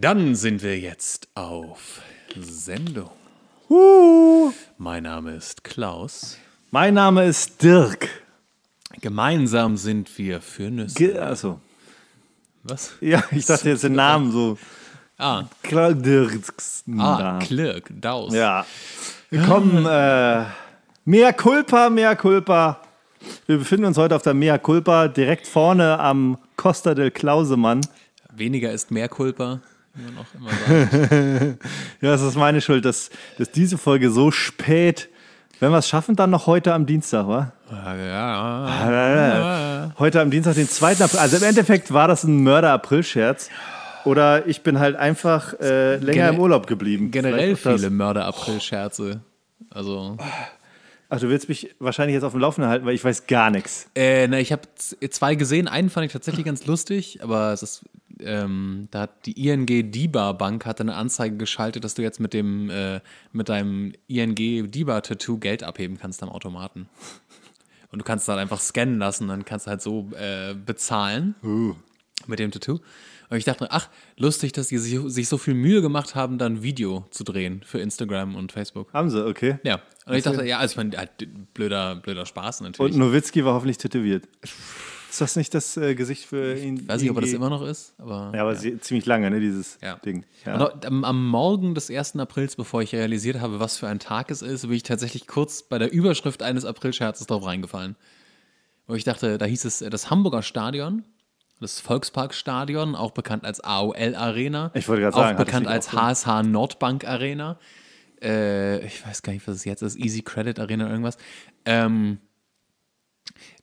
Dann sind wir jetzt auf Sendung. Uh. Mein Name ist Klaus. Mein Name ist Dirk. Gemeinsam sind wir für Nüsse. Ge also. Was? Ja, ich dachte jetzt den Namen so. Ah. Klirk Dirks. Ah, Klirk, Daus. Ja. Willkommen. Äh, mehr Culpa, mehr Culpa. Wir befinden uns heute auf der Mea Culpa, direkt vorne am Costa del Klausemann. Weniger ist mehr Culpa nur noch immer sagen. ja, es ist meine Schuld, dass, dass diese Folge so spät. Wenn wir es schaffen, dann noch heute am Dienstag, wa? Ja, ja. Heute am Dienstag, den 2. April. Also im Endeffekt war das ein Mörder-April-Scherz. Oder ich bin halt einfach äh, länger Gener im Urlaub geblieben. Generell viele Mörder-April-Scherze. Also. Ach, du willst mich wahrscheinlich jetzt auf dem Laufenden halten, weil ich weiß gar nichts. Äh, na, ich habe zwei gesehen. Einen fand ich tatsächlich ganz lustig, aber es ist ähm, da hat die ING DIBA Bank hat eine Anzeige geschaltet, dass du jetzt mit dem äh, mit deinem ING DIBA Tattoo Geld abheben kannst am Automaten. Und du kannst es halt einfach scannen lassen, dann kannst du halt so äh, bezahlen uh. mit dem Tattoo. Und ich dachte, ach, lustig, dass die sich, sich, so viel Mühe gemacht haben, dann ein Video zu drehen für Instagram und Facebook. Haben sie, okay. Ja. Und ich dachte, ja, also ich meine, halt, blöder, blöder Spaß natürlich. Und Nowitzki war hoffentlich tätowiert. Ist das nicht das äh, Gesicht für ihn? Ich weiß nicht, ob das immer noch ist. Aber, ja, aber ja. ziemlich lange, ne, dieses ja. Ding. Ja. Am, am, Morgen des 1. Aprils, bevor ich realisiert habe, was für ein Tag es ist, bin ich tatsächlich kurz bei der Überschrift eines Aprilscherzes drauf reingefallen. Wo ich dachte, da hieß es äh, das Hamburger Stadion, das Volksparkstadion, auch bekannt als AOL Arena. Ich wollte gerade sagen. Auch bekannt als auch HSH Nordbank Arena. Äh, ich weiß gar nicht, was es jetzt ist. Easy Credit Arena, irgendwas. Ähm,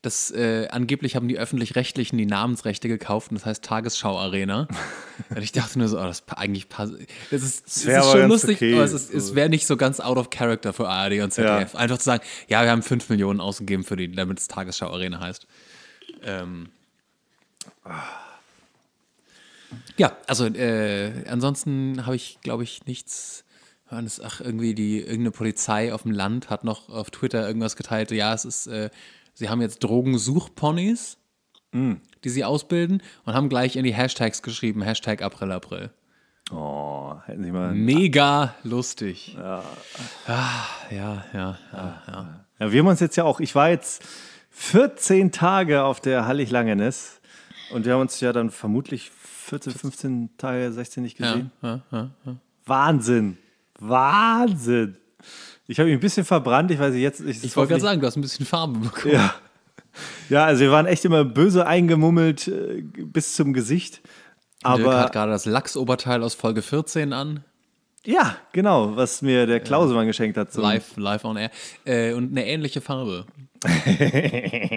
das, äh, angeblich haben die Öffentlich-Rechtlichen die Namensrechte gekauft und das heißt Tagesschau Arena. und ich dachte nur so, oh, das eigentlich passt. Das ist, das ist schon lustig, okay. aber es, es wäre nicht so ganz out of character für ARD und ZDF. Ja. Einfach zu sagen, ja, wir haben 5 Millionen ausgegeben für die, damit es Tagesschau Arena heißt. Ähm. Ja, also äh, ansonsten habe ich, glaube ich, nichts Ach, irgendwie die irgendeine Polizei auf dem Land hat noch auf Twitter irgendwas geteilt. Ja, es ist äh, sie haben jetzt Drogensuchponys, mm. die sie ausbilden und haben gleich in die Hashtags geschrieben, Hashtag April April. Oh, hätten sie mal. Mega lustig. Ja. Ah, ja, ja, ja, ja, ja. wir haben uns jetzt ja auch, ich war jetzt 14 Tage auf der Hallig-Langenes und wir haben uns ja dann vermutlich 14, 15 Tage, 16 nicht gesehen. Ja, ja, ja, Wahnsinn. Wahnsinn. Ich habe mich ein bisschen verbrannt. Ich weiß jetzt. Ich, ich wollte gerade sagen, du hast ein bisschen Farbe bekommen. Ja. ja, also wir waren echt immer böse eingemummelt äh, bis zum Gesicht. Aber Dirk hat gerade das Lachsoberteil aus Folge 14 an. Ja, genau, was mir der Klausemann äh, geschenkt hat. Live, live on air. Äh, und eine ähnliche Farbe.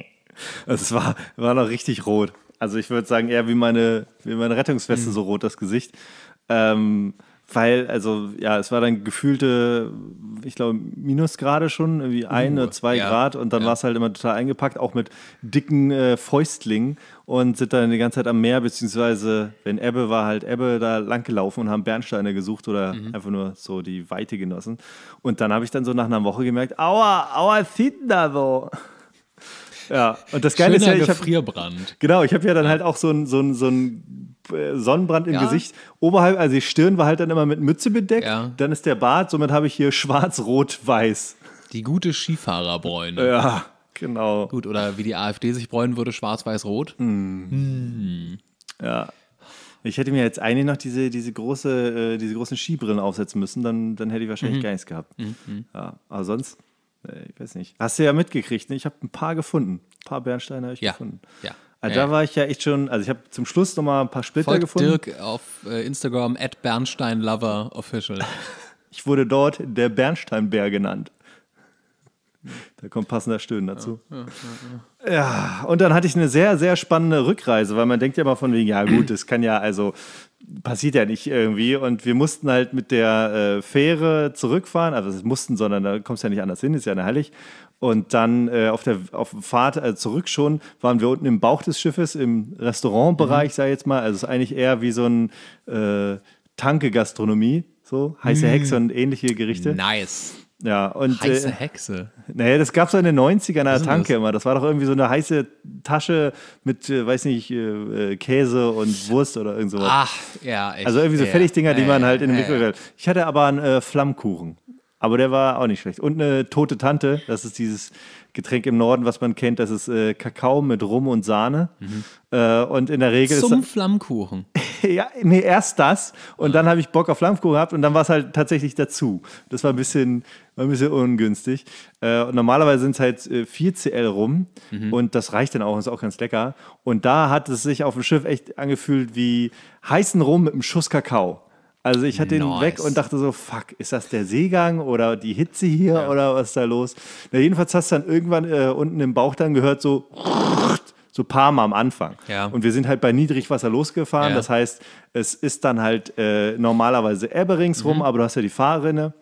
Also es war, war noch richtig rot. Also ich würde sagen, eher wie meine, wie meine Rettungsweste, mhm. so rot das Gesicht. Ähm, weil, also ja, es war dann gefühlte, ich glaube, Minusgrade schon, irgendwie uh, ein oder zwei ja, Grad und dann ja. war es halt immer total eingepackt, auch mit dicken äh, Fäustlingen und sind dann die ganze Zeit am Meer, beziehungsweise wenn Ebbe war, halt Ebbe da langgelaufen und haben Bernsteine gesucht oder mhm. einfach nur so die Weite genossen. Und dann habe ich dann so nach einer Woche gemerkt, aua, aua, zieht da so. Ja, und das Geile Schöner ist ja, ich habe Genau, ich habe ja dann halt auch so ein, so ein, so ein äh, Sonnenbrand im ja. Gesicht. Oberhalb, also die Stirn war halt dann immer mit Mütze bedeckt. Ja. Dann ist der Bart, somit habe ich hier schwarz, rot, weiß. Die gute Skifahrerbräune. Ja, genau. Gut, oder wie die AfD sich bräunen würde, schwarz, weiß, rot. Hm. Hm. Ja. Ich hätte mir jetzt eigentlich noch diese, diese, große, äh, diese großen Skibrillen aufsetzen müssen, dann, dann hätte ich wahrscheinlich mhm. gar nichts gehabt. Mhm, mhm. Ja, aber sonst, äh, ich weiß nicht. Hast du ja mitgekriegt, ne? ich habe ein paar gefunden. Ein paar Bernsteine habe ich ja. gefunden. Ja. Also ja. da war ich ja echt schon, also ich habe zum Schluss nochmal ein paar Splitter Folgt gefunden. Dirk auf äh, Instagram at BernsteinLoverOfficial. ich wurde dort der Bernsteinbär genannt. Da kommt passender Stöhnen dazu. Ja, ja, ja, und dann hatte ich eine sehr, sehr spannende Rückreise, weil man denkt ja immer von wegen, ja gut, das kann ja, also passiert ja nicht irgendwie. Und wir mussten halt mit der äh, Fähre zurückfahren, also das mussten, sondern da kommst du ja nicht anders hin, ist ja eine Heilig. Und dann äh, auf der auf Fahrt äh, zurück schon waren wir unten im Bauch des Schiffes, im Restaurantbereich, mhm. sag ich jetzt mal. Also es ist eigentlich eher wie so ein äh, Tanke-Gastronomie, so heiße mhm. Hexe und ähnliche Gerichte. Nice. Ja, und. Äh, heiße Hexe. naja, das gab es in den 90ern an der Tanke das? immer. Das war doch irgendwie so eine heiße Tasche mit, äh, weiß nicht, äh, äh Käse und Wurst oder irgend sowas. Ach, ja, echt. Also irgendwie so ja, Fertigdinger, ja, die man halt in den Mikrowelle. Ja, ja. Ich hatte aber einen äh, Flammkuchen. Aber der war auch nicht schlecht. Und eine tote Tante, das ist dieses Getränk im Norden, was man kennt, das ist äh, Kakao mit Rum und Sahne. Mhm. Äh, und in der Regel Zum ist, Flammkuchen. ja, nee, erst das. Und ah. dann habe ich Bock auf Flammkuchen gehabt und dann war es halt tatsächlich dazu. Das war ein bisschen, war ein bisschen ungünstig. Äh, und normalerweise sind es halt 4CL äh, rum mhm. und das reicht dann auch ist auch ganz lecker. Und da hat es sich auf dem Schiff echt angefühlt wie heißen Rum mit einem Schuss Kakao. Also ich hatte nice. den weg und dachte so, fuck, ist das der Seegang oder die Hitze hier ja. oder was ist da los? Na, jedenfalls hast du dann irgendwann äh, unten im Bauch dann gehört so so paar Mal am Anfang. Ja. Und wir sind halt bei Niedrigwasser losgefahren. Ja. Das heißt, es ist dann halt äh, normalerweise Ebbe ringsrum, mhm. aber du hast ja die Fahrrinne.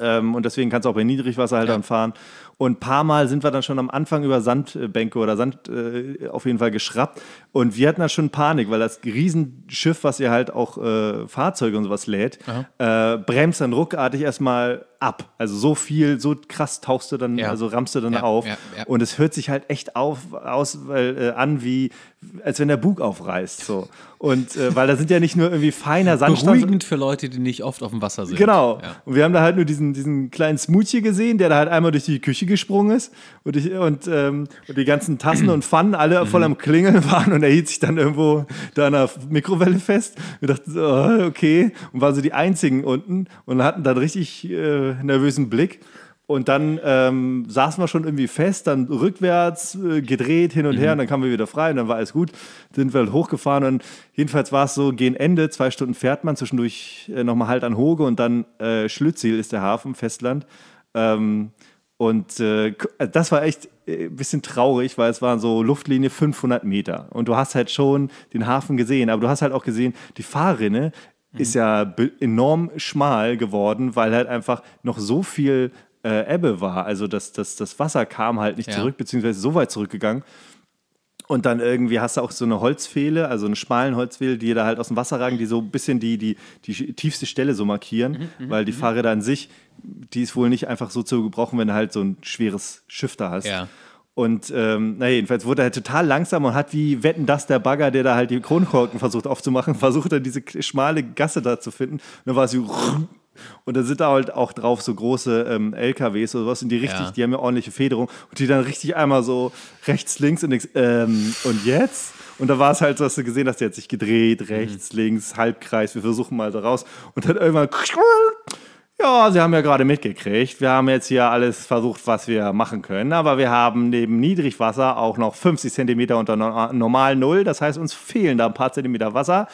Ähm, und deswegen kannst du auch bei Niedrigwasser halt ja. dann fahren. Und ein paar Mal sind wir dann schon am Anfang über Sandbänke oder Sand äh, auf jeden Fall geschrappt. Und wir hatten da schon Panik, weil das Riesenschiff, was ihr halt auch äh, Fahrzeuge und sowas lädt, äh, bremst dann ruckartig erstmal ab. Also so viel, so krass tauchst du dann, ja. also rammst du dann ja, auf. Ja, und es hört sich halt echt auf, aus, weil, äh, an, wie, als wenn der Bug aufreißt. So. Und äh, weil da sind ja nicht nur irgendwie feiner Sandstein. Beruhigend für Leute, die nicht oft auf dem Wasser sind. Genau. Und wir haben da halt nur diesen, diesen kleinen Smoothie gesehen, der da halt einmal durch die Küche gesprungen ist und, ich, und, ähm, und die ganzen Tassen und Pfannen alle voll mhm. am Klingeln waren und der hielt sich dann irgendwo da an der Mikrowelle fest. Wir dachten, so, oh, okay, und waren so die Einzigen unten und hatten dann richtig äh, nervösen Blick. Und dann ähm, saßen wir schon irgendwie fest, dann rückwärts äh, gedreht hin und mhm. her und dann kamen wir wieder frei und dann war alles gut. Sind wir halt hochgefahren und jedenfalls war es so gehen Ende, zwei Stunden fährt man, zwischendurch äh, nochmal halt an Hoge und dann äh, Schlützil ist der Hafen, Festland. Ähm, und äh, äh, das war echt ein äh, bisschen traurig, weil es waren so Luftlinie 500 Meter. Und du hast halt schon den Hafen gesehen, aber du hast halt auch gesehen, die Fahrrinne mhm. ist ja enorm schmal geworden, weil halt einfach noch so viel äh, Ebbe war. Also das, das, das Wasser kam halt nicht ja. zurück, beziehungsweise so weit zurückgegangen. Und dann irgendwie hast du auch so eine Holzfehle, also eine schmalen Holzfehle, die da halt aus dem Wasser ragen, die so ein bisschen die, die, die tiefste Stelle so markieren, mhm, mhm weil die mhm. Fahrräder an sich die ist wohl nicht einfach so zu gebrochen, wenn du halt so ein schweres Schiff da hast. Ja. Und ähm, naja, jedenfalls wurde er halt total langsam und hat wie wetten das der Bagger, der da halt die Kronkorken versucht aufzumachen, versucht dann diese schmale Gasse da zu finden. Und dann war es so und da sind da halt auch drauf so große ähm, LKWs oder was und die richtig, ja. die haben ja ordentliche Federung und die dann richtig einmal so rechts, links und links, ähm, und jetzt? Und da war es halt so, hast du gesehen, dass der hat sich gedreht, rechts, mhm. links, Halbkreis, wir versuchen mal da raus und dann irgendwann Ja, Sie haben ja gerade mitgekriegt. Wir haben jetzt hier alles versucht, was wir machen können. Aber wir haben neben Niedrigwasser auch noch 50 Zentimeter unter normal Null. Das heißt, uns fehlen da ein paar Zentimeter Wasser.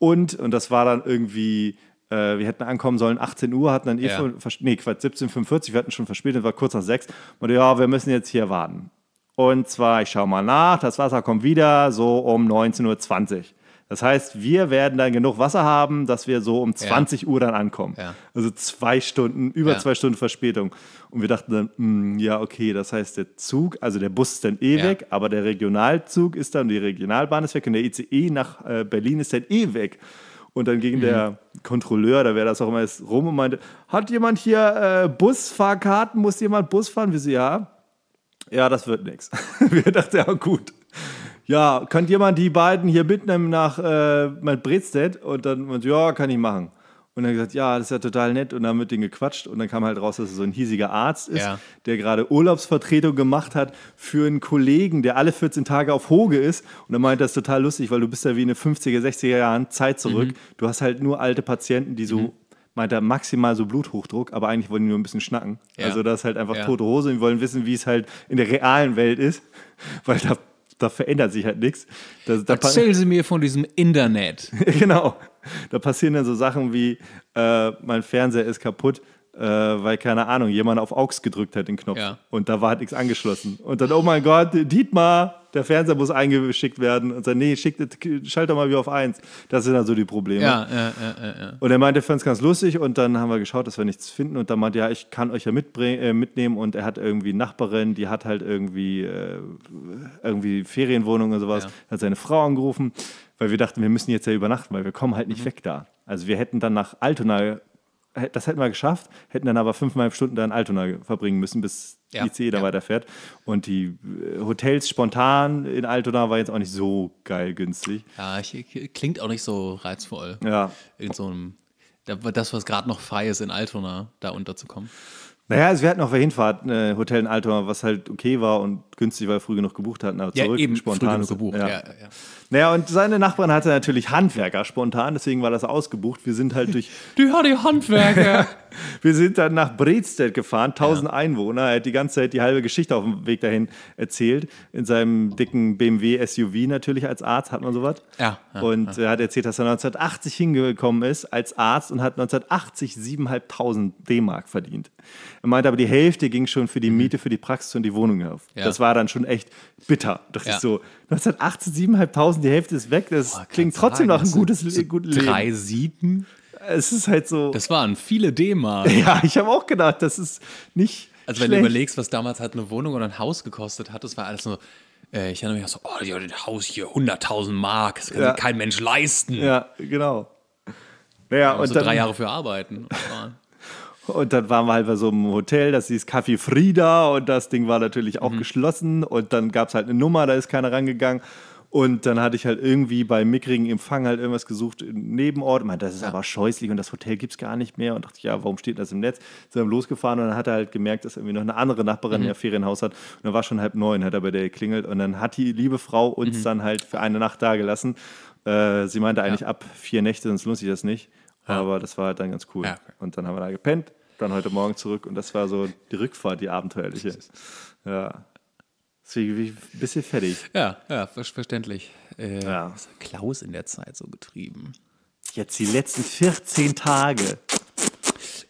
Und, und das war dann irgendwie, äh, wir hätten ankommen sollen 18 Uhr, hatten dann eh ja. schon, nee, Quatsch, 17.45 wir hatten schon verspätet, war kurz nach 6. Und ja, wir müssen jetzt hier warten. Und zwar, ich schaue mal nach, das Wasser kommt wieder so um 19.20 Uhr. Das heißt, wir werden dann genug Wasser haben, dass wir so um 20 ja. Uhr dann ankommen. Ja. Also zwei Stunden, über ja. zwei Stunden Verspätung. Und wir dachten dann, mh, hm, ja, okay, das heißt, der Zug, also der Bus ist dann eh weg, aber der Regionalzug ist dann, die Regionalbahn ist weg und der ICE nach äh, Berlin ist dann eh weg. Und dann ging mhm. der Kontrolleur, da wäre das auch immer jetzt rum und meinte, hat jemand hier äh, Busfahrkarten? Muss jemand Bus fahren? Wir so, ja. Ja, das wird nichts. wir dachten, ja gut ja, könnt jemand die beiden hier mitnehmen nach äh, mein Brezstedt? Und dann meint ja, kann ich machen. Und dann gesagt, ja, das ist ja total nett. Und dann mit denen gequatscht. Und dann kam halt raus, dass es so ein hiesiger Arzt ist, ja. der gerade Urlaubsvertretung gemacht hat für einen Kollegen, der alle 14 Tage auf Hoge ist. Und er meint, das ist total lustig, weil du bist ja wie in den 50er, 60er Jahren Zeit zurück. Mhm. Du hast halt nur alte Patienten, die so, mhm. meint er, maximal so Bluthochdruck, aber eigentlich wollen die nur ein bisschen schnacken. Ja. Also das ist halt einfach ja. tote Hose. Die wollen wissen, wie es halt in der realen Welt ist, weil da da verändert sich halt nichts. Da, da Erzählen Sie mir von diesem Internet. genau. Da passieren dann so Sachen wie, äh, mein Fernseher ist kaputt, äh, weil, keine Ahnung, jemand auf AUX gedrückt hat den Knopf. Ja. Und da war halt nichts angeschlossen. Und dann, oh mein Gott, Dietmar, der Fernseher muss eingeschickt werden. Und dann, nee, schickt, schalt doch mal wieder auf 1. Das sind dann so die Probleme. Ja, ja, ja, und er meinte, er fand es ganz lustig. Und dann haben wir geschaut, dass wir nichts finden. Und dann meinte er, ja, ich kann euch ja äh, mitnehmen. Und er hat irgendwie Nachbarin, die hat halt irgendwie, äh, irgendwie Ferienwohnung und sowas. Hat seine Frau angerufen, weil wir dachten, wir müssen jetzt ja übernachten, weil wir kommen halt nicht mhm. weg da. Also wir hätten dann nach Altona das hätten wir geschafft, hätten dann aber fünfeinhalb Stunden da in Altona verbringen müssen, bis ja. ICE da ja. weiterfährt. Und die äh, Hotels spontan in Altona war jetzt auch nicht so geil günstig. Ja, klingt auch nicht so reizvoll. Ja. In so einem, das, was gerade noch frei ist in Altona, da unterzukommen. Naja, also wir hatten auf der Hinfahrt ein äh, Hotel in Altona, was halt okay war und günstig, weil wir früh genug gebucht hatten, aber ja, zurück eben, spontan. Früh gebucht, ja. Ja, ja. Naja, und seine Nachbarn hatte natürlich Handwerker spontan, deswegen war das ausgebucht. Wir sind halt durch. die hat die Handwerker. wir sind dann nach Bredstedt gefahren, 1000 ja. Einwohner. Er hat die ganze Zeit die halbe Geschichte auf dem Weg dahin erzählt. In seinem dicken BMW SUV natürlich als Arzt hat man sowas. Ja. ja und er hat erzählt, dass er 1980 hingekommen ist als Arzt und hat 1980 7.500 D-Mark verdient. Er meinte aber, die Hälfte ging schon für die mhm. Miete, für die Praxis und die Wohnung auf. Das war war dann schon echt bitter. Das ja. ist so 1918, 7.500, die Hälfte ist weg. Das Boah, klingt trotzdem sagen, nach ein gutes so guten Leben. Drei Sieben. Es ist halt so. Das waren viele D-Mark. Ja, ich habe auch gedacht, das ist nicht. Also wenn schlecht. du überlegst, was damals halt eine Wohnung oder ein Haus gekostet hat, das war alles so. Äh, ich erinnere mich auch so, oh, das Haus hier 100.000 Mark, das kann ja. sich kein Mensch leisten. Ja, genau. Naja, und so dann, drei Jahre für arbeiten. Oh, und dann waren wir halt bei so einem Hotel, das hieß Café Frieda und das Ding war natürlich auch mhm. geschlossen. Und dann gab es halt eine Nummer, da ist keiner rangegangen. Und dann hatte ich halt irgendwie bei mickrigen Empfang halt irgendwas gesucht im Nebenort. Meinte, das ist ja. aber scheußlich und das Hotel gibt es gar nicht mehr. Und dachte ich, ja, warum steht das im Netz? Sind dann losgefahren und dann hat er halt gemerkt, dass irgendwie noch eine andere Nachbarin mhm. ein Ferienhaus hat. Und dann war schon halb neun, hat er bei der geklingelt. Und dann hat die liebe Frau uns mhm. dann halt für eine Nacht da gelassen. Äh, sie meinte eigentlich ja. ab vier Nächte, sonst lohnt sich das nicht. Ja. Aber das war halt dann ganz cool. Und dann haben wir da gepennt dann heute Morgen zurück und das war so die Rückfahrt, die abenteuerliche. Ja. Deswegen ein bisschen fertig. Ja, ja, verständlich. Äh, ja. Was hat Klaus in der Zeit so getrieben? Jetzt die letzten 14 Tage.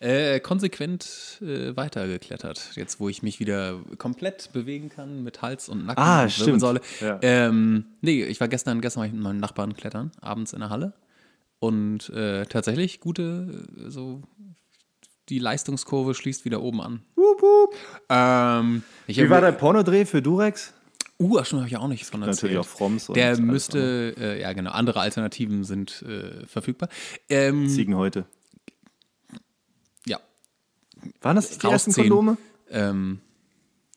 Äh, konsequent äh, weitergeklettert. Jetzt, wo ich mich wieder komplett bewegen kann mit Hals und Nacken ah, und Wirbelsäule. Ja. Ähm, nee, ich war gestern, gestern war ich mit meinem Nachbarn klettern, abends in der Halle. Und äh, tatsächlich gute, äh, so die Leistungskurve schließt wieder oben an. Wup, wup. Ähm, Wie war der Pornodreh für Durex? Uh, schon habe ich auch nichts von erzählt. Natürlich auch Froms. Der müsste, äh, ja genau, andere Alternativen sind äh, verfügbar. Ähm, Ziegen heute. Ja. Waren das die ersten Kondome? Ähm,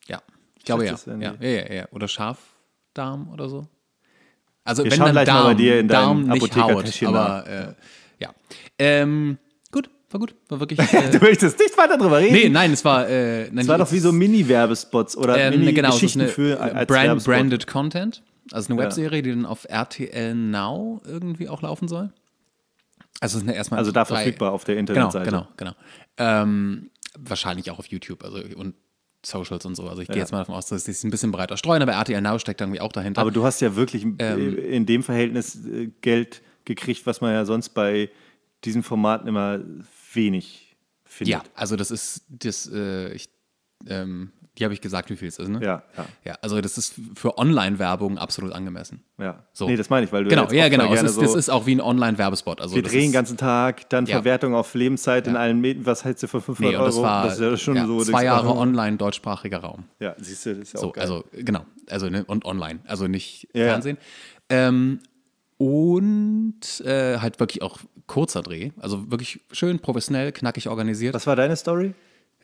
ja, ich, glaube ja. ja. Ja, ja, ja. Oder Schafdarm oder so. Also Wir wenn dann Darm, mal bei dir in Darm nicht haut, aber äh, ja. Ähm, war gut, war wirklich. Äh, du möchtest nicht weiter drüber reden? Nee, nein, es war. Äh, nein, es war doch wie so Mini-Werbespots oder ähm, Mini genau, Geschichten so eine, für äh, Brand, Branded Content. Also eine Webserie, ja. die dann auf RTL Now irgendwie auch laufen soll. Also ist erstmal. Also da verfügbar auf der genau, Internetseite. Genau, genau, genau. Ähm, wahrscheinlich auch auf YouTube, also und Socials und so. Also ich gehe ja. jetzt mal davon aus, dass sie es ein bisschen breiter streuen, aber RTL Now steckt irgendwie auch dahinter. Aber du hast ja wirklich äh, ähm, in dem Verhältnis äh, Geld gekriegt, was man ja sonst bei diesen Formaten immer wenig findet. Ja, also das ist, das, äh, ich, ähm, die habe ich gesagt, wie viel es ist, ne? Ja, ja. ja also das ist für Online-Werbung absolut angemessen. Ja. So. Nee, das meine ich, weil du Genau, ja, genau. Gerne ist, so das ist auch wie ein Online-Werbespot. Also wir drehen den ganzen Tag, dann ja. Verwertung auf Lebenszeit ja. in allen Medien. Was hältst du für 500 nee, Euro? Das, war, das ist schon ja, so. Zwei Jahre also online deutschsprachiger Raum. Ja, siehst du, das ist ja so, auch geil. Also, genau. Also, ne, und online, also nicht Fernsehen. Ähm, und äh, halt wirklich auch kurzer Dreh. Also wirklich schön professionell, knackig organisiert. Was war deine Story?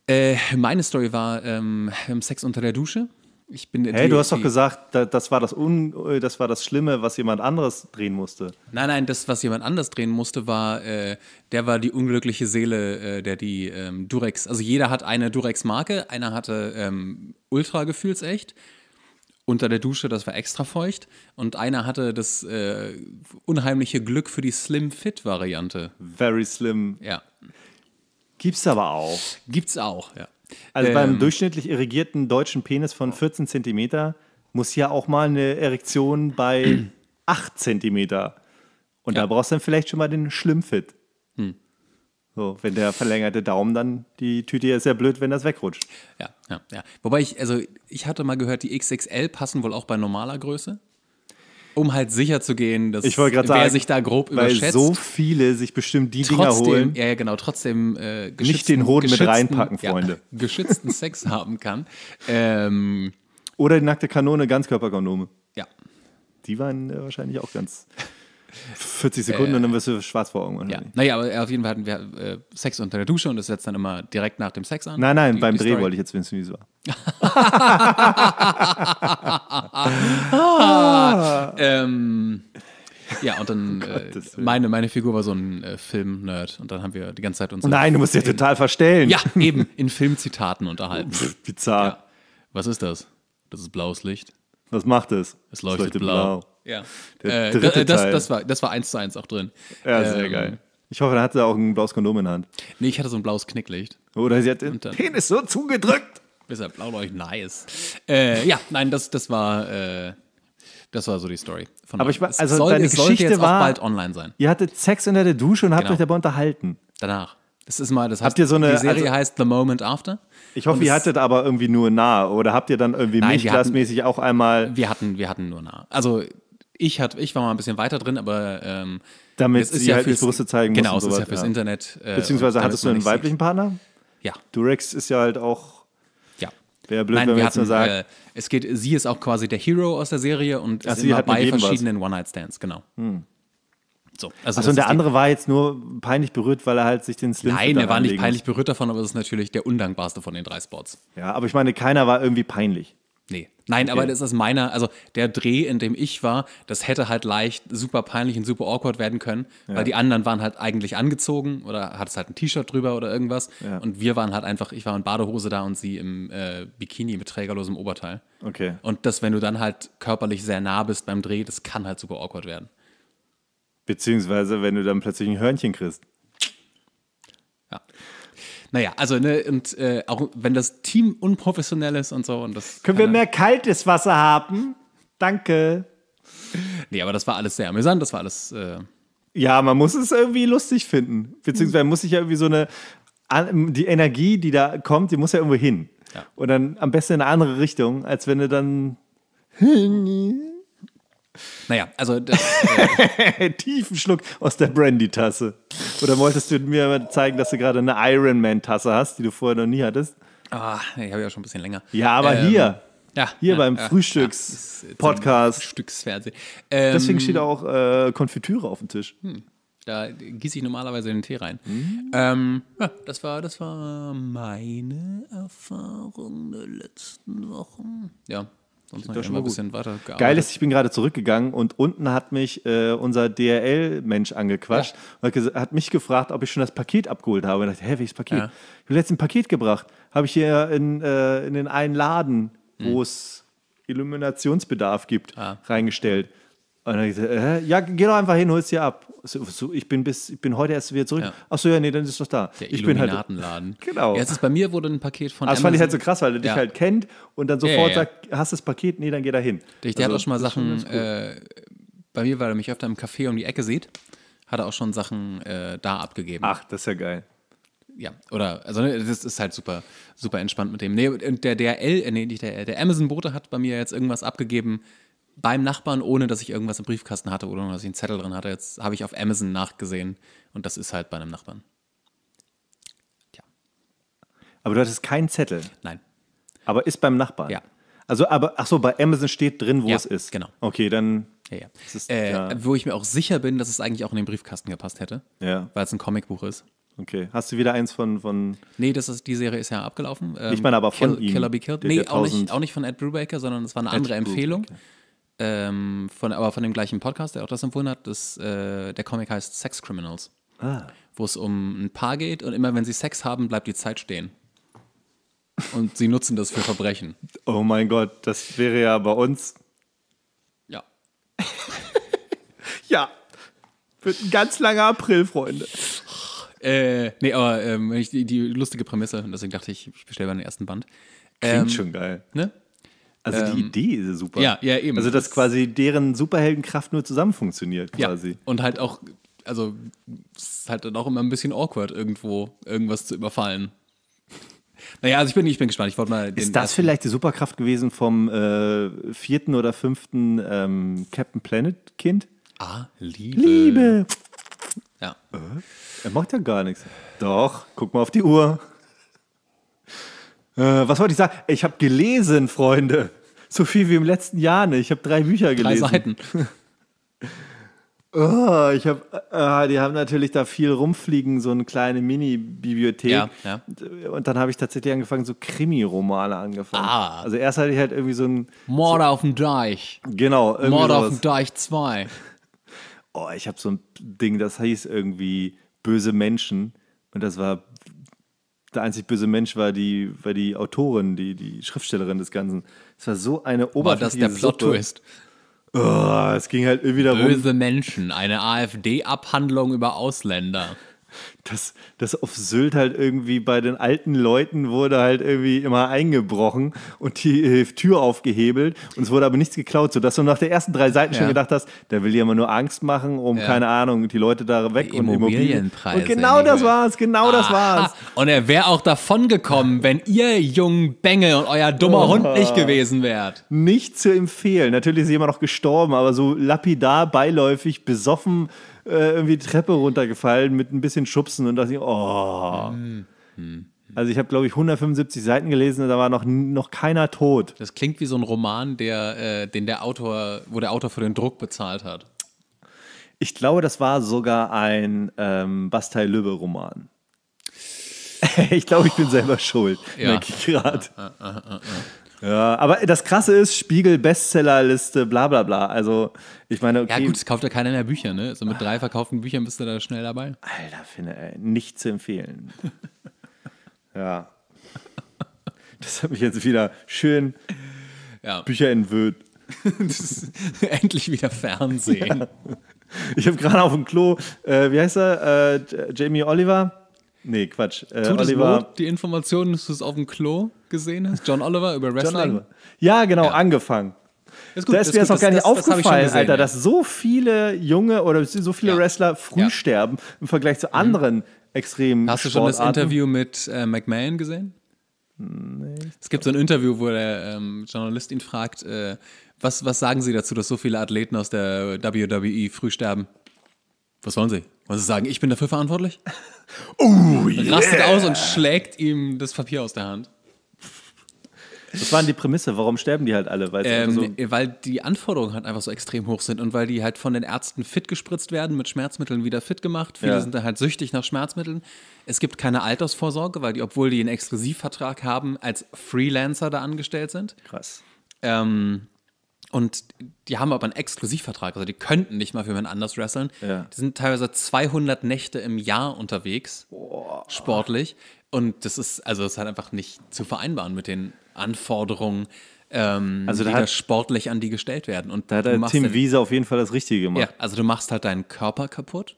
Äh, meine Story war ähm, ähm Sex unter der Dusche. Ich bin hey, du hast doch gesagt, das war das, Un äh, das war das Schlimme, was jemand anderes drehen musste. Nein, nein, das, was jemand anders drehen musste, war, äh, der war die unglückliche Seele, äh, der die ähm, Durex, also jeder hat eine Durex-Marke, einer hatte ähm, Ultra echt unter der Dusche, das war extra feucht. Und einer hatte das äh, unheimliche Glück für die Slim Fit Variante. Very Slim. Ja. Gibt's aber auch. Gibt's auch, ja. Also ähm, beim durchschnittlich irrigierten deutschen Penis von 14 cm muss ja auch mal eine Erektion bei 8 Zentimeter. Und ja. da brauchst du dann vielleicht schon mal den Schlimmfit. Hm. So, wenn der verlängerte Daumen dann die Tüte ist ja blöd, wenn das wegrutscht. Ja, ja, ja. Wobei ich, also ich hatte mal gehört, die XXL passen wohl auch bei normaler Größe. Um halt sicher zu gehen, dass ich wer sagen, sich da grob weil überschätzt. so viele sich bestimmt die trotzdem, Dinger holen. Ja, ja genau, trotzdem äh, Nicht den Hoden mit reinpacken, Freunde. Ja, geschützten Sex haben kann. Ähm, Oder die nackte Kanone, Ganzkörperkondome. Ja. Die waren äh, wahrscheinlich auch ganz. 40 Sekunden äh, und dann wirst du schwarz vor Augen. Ja. Naja, aber auf jeden Fall hatten wir äh, Sex unter der Dusche und das setzt dann immer direkt nach dem Sex an. Nein, nein, die, beim die Dreh Story. wollte ich jetzt, wenn es mies war. Ah. Ähm, ja, und dann oh äh, meine, meine Figur war so ein äh, Film-Nerd und dann haben wir die ganze Zeit uns. Nein, du musst dich total verstellen. Ja, eben in Filmzitaten unterhalten. Pff, bizarr. Ja. Was ist das? Das ist blaues Licht. Was macht es? Es leuchtet, es leuchtet blau. blau. Ja. Der äh, dritte äh, das, Teil. Das, war, das war eins zu eins auch drin. Ja, sehr ähm, geil. Ich hoffe, dann hat sie auch ein blaues Kondom in der Hand. Nee, ich hatte so ein blaues Knicklicht. Oder sie hat den Penis so zugedrückt. blau euch nice. Äh, ja, nein, das, das war. Äh, das war so die Story. Von Aber ich war, also soll, deine Geschichte jetzt war, auch bald online sein. Ihr hattet Sex unter der Dusche und habt genau. euch dabei unterhalten. Danach. Das ist mal, das heißt, habt ihr so eine, die Serie also, heißt The Moment After. Ich hoffe, ihr hattet aber irgendwie nur nah oder habt ihr dann irgendwie milchglasmäßig auch einmal. Wir hatten, wir hatten nur nah. Also ich, hat, ich war mal ein bisschen weiter drin, aber ähm, damit es ist sie ja halt fürs, Brüste zeigen genau, müssen. Genau, es ist ja fürs ja. Internet. Äh, Beziehungsweise hattest du einen weiblichen sieht. Partner? Ja. Durex ist ja halt auch. Ja. Wäre blöd, Nein, wenn wir jetzt nur sagen. Äh, es geht, sie ist auch quasi der Hero aus der Serie und Ach, ist immer bei verschiedenen One-Night-Stands, genau. Hm. So, also Achso, und der andere war jetzt nur peinlich berührt, weil er halt sich den Slim Nein, er war nicht peinlich berührt davon, aber es ist natürlich der undankbarste von den drei Sports. Ja, aber ich meine, keiner war irgendwie peinlich. Nein, okay. aber das ist meiner, also der Dreh, in dem ich war, das hätte halt leicht super peinlich und super awkward werden können, ja. weil die anderen waren halt eigentlich angezogen oder hattest halt ein T-Shirt drüber oder irgendwas. Ja. Und wir waren halt einfach, ich war in Badehose da und sie im äh, Bikini mit trägerlosem Oberteil. Okay. Und das, wenn du dann halt körperlich sehr nah bist beim Dreh, das kann halt super awkward werden. Beziehungsweise, wenn du dann plötzlich ein Hörnchen kriegst. Naja, also, ne, und äh, auch wenn das Team unprofessionell ist und so und das. Können wir mehr kaltes Wasser haben? Danke. Nee, aber das war alles sehr amüsant, das war alles. Äh ja, man muss es irgendwie lustig finden. Beziehungsweise mhm. muss ich ja irgendwie so eine. Die Energie, die da kommt, die muss ja irgendwo hin. Ja. Und dann am besten in eine andere Richtung, als wenn du dann Naja, also. Das, äh Tiefen Schluck aus der Brandy-Tasse. Oder wolltest du mir zeigen, dass du gerade eine Ironman-Tasse hast, die du vorher noch nie hattest? Ah, oh, ich habe ja schon ein bisschen länger. Ja, aber ähm, hier. Ja, hier ja, beim ja, Frühstücks-Podcast. Frühstücksfernsehen. Ähm, Deswegen steht auch äh, Konfitüre auf dem Tisch. Hm. Da gieße ich normalerweise den Tee rein. Mhm. Ähm, ja, das war, das war meine Erfahrung der letzten Wochen. Ja, Sonst noch schon mal ein bisschen weiter Geil ist, ich bin gerade zurückgegangen und unten hat mich äh, unser DRL-Mensch angequatscht ja. und hat mich gefragt, ob ich schon das Paket abgeholt habe. Und ich dachte, hä, welches Paket? Ja. Ich habe letztens ein Paket gebracht. Habe ich hier in, äh, in den einen Laden, mhm. wo es Illuminationsbedarf gibt, ah. reingestellt. Und dann ich gesagt, äh, ja, geh doch einfach hin, hol es dir ab. So, so, ich, bin bis, ich bin heute erst wieder zurück. Ja. Ach so, ja, nee, dann ist doch da. Der ich bin halt Genau. Ja, jetzt ist bei mir wurde ein Paket von. Ah, das Amazon. fand ich halt so krass, weil er ja. dich halt kennt und dann sofort sagt, hast du das Paket? Nee, dann geh da hin. Der, also, der hat also, auch schon mal Sachen, schon äh, bei mir, weil er mich öfter im Café um die Ecke sieht, hat er auch schon Sachen äh, da abgegeben. Ach, das ist ja geil ja, oder, also ne, das ist halt super, super entspannt mit dem. Nee, und der DRL, äh, nee, nicht der, der Amazon-Bote hat bei mir jetzt irgendwas abgegeben, beim Nachbarn, ohne dass ich irgendwas im Briefkasten hatte oder dass ich einen Zettel drin hatte. Jetzt habe ich auf Amazon nachgesehen und das ist halt bei einem Nachbarn. Tja. Aber du hattest keinen Zettel? Nein. Aber ist beim Nachbarn? Ja. Also, aber, ach so, bei Amazon steht drin, wo ja, es ist. genau. Okay, dann. Ja, ja. Ist, äh, wo ich mir auch sicher bin, dass es eigentlich auch in den Briefkasten gepasst hätte. Ja. Weil es ein Comicbuch ist. Okay. Hast du wieder eins von. von nee, das ist, die Serie ist ja abgelaufen. Ähm, ich meine aber ähm, von Kill, ihm. Killer Be Killed. Nee, auch nicht, auch nicht von Ed Brubaker, sondern es war eine Ed andere Brubaker. Empfehlung ähm, von, aber von dem gleichen Podcast, der auch das empfohlen hat. Das, äh, der Comic heißt Sex Criminals, ah. wo es um ein Paar geht und immer wenn sie Sex haben, bleibt die Zeit stehen. Und sie nutzen das für Verbrechen. Oh mein Gott, das wäre ja bei uns. Ja. ja. Wird ein ganz langer April, Freunde. Äh, nee, aber ähm, die, die, lustige Prämisse, deswegen dachte ich, ich bestelle mal den ersten Band. Klingt ähm, schon geil. Ne? Also ähm, die Idee ist super. Ja, ja, eben. Also dass quasi deren Superheldenkraft nur zusammen funktioniert quasi. Ja, und halt auch, also es ist halt dann auch immer ein bisschen awkward, irgendwo irgendwas zu überfallen. Naja, also ich bin, ich bin gespannt. Ich wollte mal. Ist das vielleicht die Superkraft gewesen vom äh, vierten oder fünften ähm, Captain Planet Kind? Ah, Liebe. Liebe. Ja. Äh? er macht ja gar nichts. Doch, guck mal auf die Uhr. Äh, was wollte ich sagen? Ich habe gelesen, Freunde. So viel wie im letzten Jahr nicht. Ich habe drei Bücher gelesen. Drei Seiten. Oh, ich habe, ah, die haben natürlich da viel rumfliegen, so eine kleine Mini-Bibliothek. Ja, ja. Und dann habe ich tatsächlich angefangen, so Krimi-Romane angefangen. Ah. Also erst hatte ich halt irgendwie so ein Mord so, auf dem Deich. Genau. Mord auf dem Deich 2. Oh, ich habe so ein Ding, das hieß irgendwie Böse Menschen. Und das war der einzig böse Mensch war die, war die Autorin, die, die Schriftstellerin des Ganzen. Es war so eine oberflächliche War das der Plot-Twist? Oh, es ging halt irgendwie darum. Böse Menschen, eine AfD-Abhandlung über Ausländer dass, dass auf Sylt halt irgendwie bei den alten Leuten wurde halt irgendwie immer eingebrochen und die äh, Tür aufgehebelt und es wurde aber nichts geklaut, sodass du nach der ersten drei Seiten ja. schon gedacht hast, der will hier immer nur Angst machen, um, ja. keine Ahnung, die Leute da weg die und Immobilienpreise. Und genau das war's, genau ah, das war's. Und er wäre auch davon gekommen, wenn ihr jungen Bengel und euer dummer oh. Hund nicht gewesen wärt. Nicht zu empfehlen. Natürlich ist jemand noch gestorben, aber so lapidar, beiläufig, besoffen, äh, irgendwie die Treppe runtergefallen mit ein bisschen Schubs nutzen und dachte ich, oh. Mhm. Also ich habe, glaube ich, 175 Seiten gelesen und da war noch, noch keiner tot. Das klingt wie so ein Roman, der, äh, den der Autor, wo der Autor für den Druck bezahlt hat. Ich glaube, das war sogar ein ähm, Bastei-Lübbe-Roman. ich glaube, ich bin selber schuld, ja. merke ich gerade. Ja, ja, ja, aber das Krasse ist, Spiegel, Bestsellerliste, bla bla bla. Also, ich meine, okay. Ja, gut, es kauft ja keiner mehr Bücher, ne? So mit drei verkauften Büchern bist du da schnell dabei. Alter, finde, ey, nicht zu empfehlen. ja. Das hat mich jetzt wieder schön ja. Bücher entwöhnt. endlich wieder Fernsehen. Ja. Ich habe gerade auf dem Klo, äh, wie heißt er? Äh, Jamie Oliver? Nee, Quatsch. Äh, Tut Oliver. Not, die Information ist es auf dem Klo gesehen hast? John Oliver über Wrestling? John Oliver. Ja, genau, ja. angefangen. Das ist, gut, das ist mir jetzt noch gar nicht das, aufgefallen, das gesehen, Alter, ja. dass so viele junge oder so viele ja. Wrestler früh ja. sterben im Vergleich zu mhm. anderen mhm. extremen Hast du schon Sportarten? das Interview mit äh, McMahon gesehen? Nee, es gibt so ein Interview, wo der ähm, Journalist ihn fragt, äh, was, was sagen Sie dazu, dass so viele Athleten aus der WWE früh sterben? Was wollen Sie? Wollen Sie sagen, ich bin dafür verantwortlich? oh, yeah. Rastet aus und schlägt ihm das Papier aus der Hand. Das waren die Prämisse, warum sterben die halt alle? Ähm, so äh, weil die Anforderungen halt einfach so extrem hoch sind und weil die halt von den Ärzten fit gespritzt werden, mit Schmerzmitteln wieder fit gemacht. Viele ja. sind dann halt süchtig nach Schmerzmitteln. Es gibt keine Altersvorsorge, weil die, obwohl die einen Exklusivvertrag haben, als Freelancer da angestellt sind. Krass. Ähm, und die haben aber einen Exklusivvertrag, also die könnten nicht mal für jemand anders wresteln. Ja. Die sind teilweise 200 Nächte im Jahr unterwegs, Boah. sportlich. Und das ist, also das ist halt einfach nicht zu vereinbaren mit den Anforderungen, ähm, also da die hat, da sportlich an die gestellt werden. Und da hat Tim Wiese auf jeden Fall das Richtige gemacht. Ja, also du machst halt deinen Körper kaputt.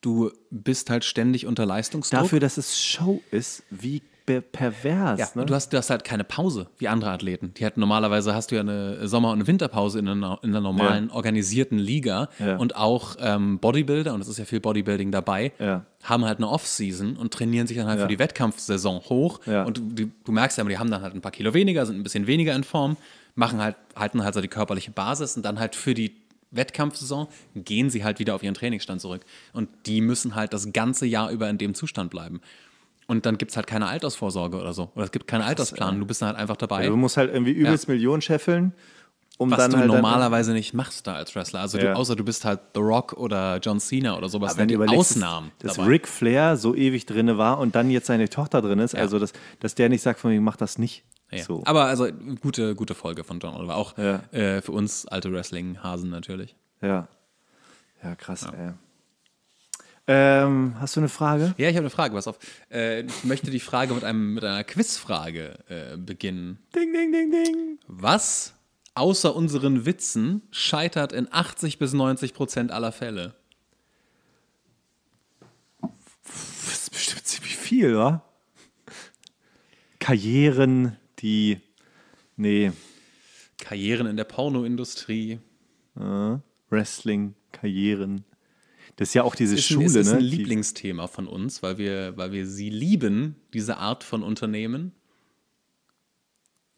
Du bist halt ständig unter Leistungsdruck. Dafür, dass es Show ist, wie pervers. Ja, ne? du, hast, du hast halt keine Pause wie andere Athleten. Die hatten normalerweise hast du ja eine Sommer- und Winterpause in einer, in einer normalen ja. organisierten Liga ja. und auch ähm, Bodybuilder und es ist ja viel Bodybuilding dabei. Haben halt eine Off-Season und trainieren sich dann halt für die Wettkampfsaison hoch. Und du, du merkst ja immer, die haben dann halt ein paar Kilo weniger, sind ein bisschen weniger in Form, machen halt, halten halt so die körperliche Basis und dann halt für die Wettkampfsaison gehen sie halt wieder auf ihren Trainingsstand zurück. Und die müssen halt das ganze Jahr über in dem Zustand bleiben. Und dann gibt es halt keine Altersvorsorge oder so. Oder es gibt keinen Altersplan. Du bist dann halt einfach dabei. du musst halt irgendwie übelst ja. Millionen scheffeln. Um was du halt normalerweise nicht machst da als Wrestler. Also ja. du, außer du bist halt The Rock oder John Cena oder sowas. Aber wenn die Ausnahmen dass, Ric Flair so ewig drin war und dann jetzt seine Tochter drin ist, ja. also dass, dass der nicht sagt von mir, mach das nicht. Ja. So. Aber also gute, gute Folge von John Oliver. Auch äh, für uns alte Wrestling-Hasen natürlich. Ja. Ja, krass, ey. Ähm, hast du eine Frage? Ja, ich habe eine Frage, pass auf. Äh, ich möchte die Frage mit, einem, mit einer Quizfrage äh, beginnen. Ding, ding, ding, ding. Was außer unseren Witzen scheitert in 80 bis 90 Prozent aller Fälle? Das ist bestimmt ziemlich viel, oder? Karrieren, die. Nee. Karrieren in der Pornoindustrie. Äh, Wrestling, Karrieren. Das ist ja auch diese ist Schule. Ein, ist ne? ein Lieblingsthema von uns, weil wir, weil wir sie lieben, diese Art von Unternehmen.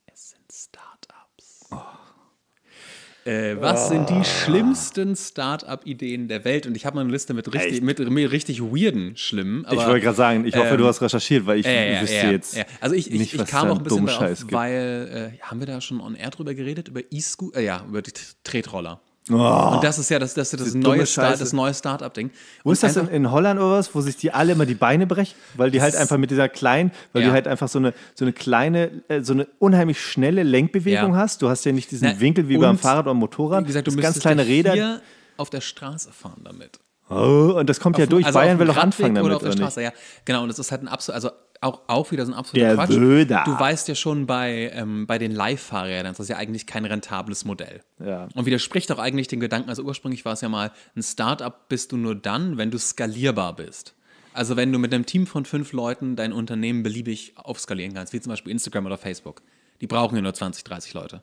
Es sind Startups. Oh. Äh, was oh. sind die oh. schlimmsten Startup-Ideen der Welt? Und ich habe mal eine Liste mit richtig, Echt? mit, richtig weirden, schlimmen. Aber, ich wollte gerade sagen, ich hoffe, ähm, du hast recherchiert, weil ich äh, wüsste äh, jetzt. Also ich, ich, nicht, ich kam auch ein bisschen drauf, weil äh, haben wir da schon on air drüber geredet über E-Scooter? Äh, ja, über die Tretroller. Oh, und das ist ja das, das, das, neue, Star, das neue Start-up-Ding. Wo ist das in, in, Holland oder was, wo sich die alle immer die Beine brechen? Weil die halt einfach mit dieser kleinen, weil ja. du halt einfach so eine, so eine kleine, äh, so eine unheimlich schnelle Lenkbewegung ja. hast. Du hast ja nicht diesen Na, Winkel wie beim Fahrrad oder Motorrad. Wie gesagt, du ganz kleine Räder. hier auf der Straße fahren damit. Oh, und das kommt auf, ja durch. Also Bayern will auch anfangen damit. Oder auf der Straße, nicht? ja. Genau, und das ist halt ein absolut, also auch, auch wieder so ein absoluter Der Quatsch. Böder. Du weißt ja schon bei, ähm, bei den Leihfahrrädern, das ist ja eigentlich kein rentables Modell. Ja. Und widerspricht auch eigentlich den Gedanken, also ursprünglich war es ja mal, ein Startup bist du nur dann, wenn du skalierbar bist. Also wenn du mit einem Team von fünf Leuten dein Unternehmen beliebig aufskalieren kannst, wie zum Beispiel Instagram oder Facebook. Die brauchen ja nur 20, 30 Leute.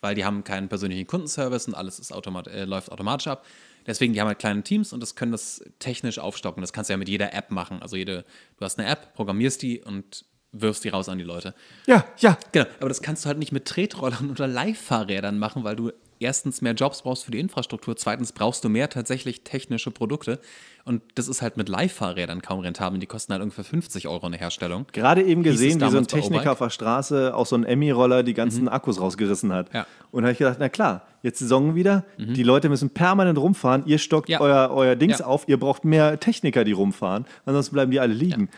Weil die haben keinen persönlichen Kundenservice und alles ist automat äh, läuft automatisch ab. Deswegen, die haben halt kleine Teams und das können das technisch aufstocken. Das kannst du ja mit jeder App machen. Also jede, du hast eine App, programmierst die und wirfst die raus an die Leute. Ja, ja. Genau, aber das kannst du halt nicht mit Tretrollern oder Live-Fahrrädern machen, weil du erstens mehr Jobs brauchst für die Infrastruktur, zweitens brauchst du mehr tatsächlich technische Produkte. Und das ist halt mit Live-Fahrrädern kaum rentabel. Die kosten halt ungefähr 50 Euro eine Herstellung. Gerade eben gesehen, wie so ein Techniker auf der Straße aus so einem Emmy-Roller die ganzen mhm. Akkus rausgerissen hat. Ja. Und habe ich gedacht, na klar, jetzt Saison wieder, mhm. die Leute müssen permanent rumfahren, ihr stockt ja. euer, euer Dings ja. auf, ihr braucht mehr Techniker, die rumfahren, ansonsten bleiben die alle liegen.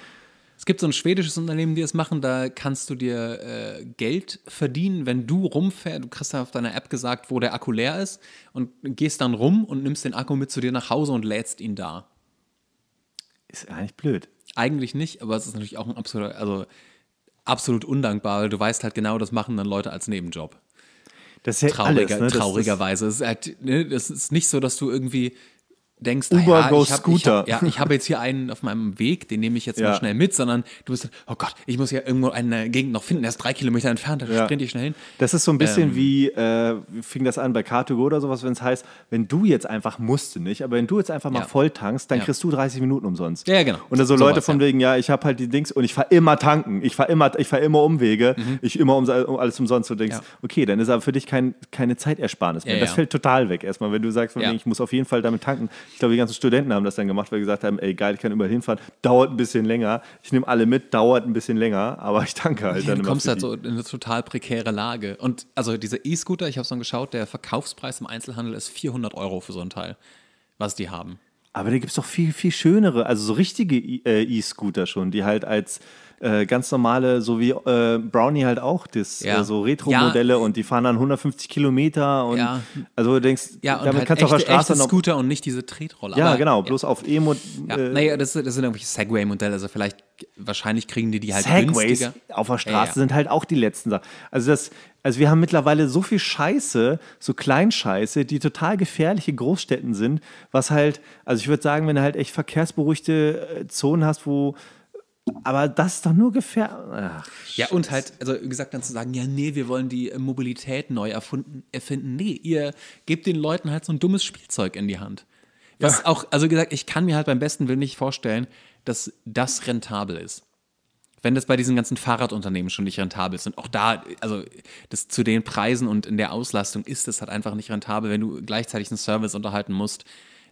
Es gibt so ein schwedisches Unternehmen, die es machen, da kannst du dir äh, Geld verdienen, wenn du rumfährst. Du kriegst dann auf deiner App gesagt, wo der Akku leer ist und gehst dann rum und nimmst den Akku mit zu dir nach Hause und lädst ihn da. Ist eigentlich blöd. Eigentlich nicht, aber es ist natürlich auch ein absoluter, also absolut undankbar, weil du weißt halt genau, das machen dann Leute als Nebenjob. Das ist ja Trauriger, alles, ne? traurigerweise. Das ist, halt, ne, ist nicht so, dass du irgendwie denkst, ah Uber ah, ja, ich habe hab, ja, ich hab jetzt hier einen auf meinem Weg, den nehme ich jetzt ja. mal schnell mit, sondern du bist, oh Gott, ich muss ja irgendwo eine Gegend noch finden, der ist drei Kilometer entfernt, da ja. sprint ich schnell hin. Das ist so ein bisschen ähm, wie, äh, fing das an bei car oder sowas, wenn es heißt, wenn du jetzt einfach musst nicht, aber wenn du jetzt einfach mal ja. voll tankst, dann kriegst du 30 Minuten umsonst. Ja, genau. Und so, so Leute was, von wegen, ja, ich habe halt die Dings und ich fahre immer tanken, ich fahre immer, ich fahr immer Umwege, mhm. ich immer um, alles umsonst und denkst, okay, dann ist aber für dich kein, keine Zeitersparnis mehr. das fällt total weg erstmal, wenn du sagst, von wegen, ich muss auf jeden Fall damit tanken ich glaube, die ganzen Studenten haben das dann gemacht, weil sie gesagt haben, ey geil, ich kann überall hinfahren, dauert ein bisschen länger. Ich nehme alle mit, dauert ein bisschen länger, aber ich danke halt ja, dann. Du kommst halt so in eine total prekäre Lage. Und also dieser E-Scooter, ich habe es dann geschaut, der Verkaufspreis im Einzelhandel ist 400 Euro für so ein Teil, was die haben. Aber da gibt es doch viel, viel schönere, also so richtige äh, E-Scooter schon, die halt als äh, ganz normale, so wie äh, Brownie halt auch, das, ja. Äh, so Retro-Modelle ja. und die fahren dann 150 Kilometer und ja. also du denkst, ja, damit halt kannst du auf der Straße noch. Scooter und nicht diese Tretroller. Ja, Aber, genau, bloß auf E-Mod. Äh, naja, das, das sind irgendwelche Segway-Modelle, also vielleicht, wahrscheinlich kriegen die die halt Segways günstiger. auf der Straße sind halt auch die letzten Sachen. Also das, also wir haben mittlerweile so viel Scheiße, so Kleinscheiße, die total gefährliche Großstädten sind, was halt, also ich würde sagen, wenn du halt echt verkehrsberuhigte äh, Zonen hast, wo aber das ist doch nur gefährlich. Ja, und halt, also wie gesagt, dann zu sagen, ja, nee, wir wollen die äh, Mobilität neu erfunden, erfinden. Nee, ihr gebt den Leuten halt so ein dummes Spielzeug in die Hand. Was ja. auch, also gesagt, ich kann mir halt beim besten Willen nicht vorstellen, dass das rentabel ist wenn das bei diesen ganzen Fahrradunternehmen schon nicht rentabel ist. Und auch da, also das zu den Preisen und in der Auslastung ist es halt einfach nicht rentabel, wenn du gleichzeitig einen Service unterhalten musst,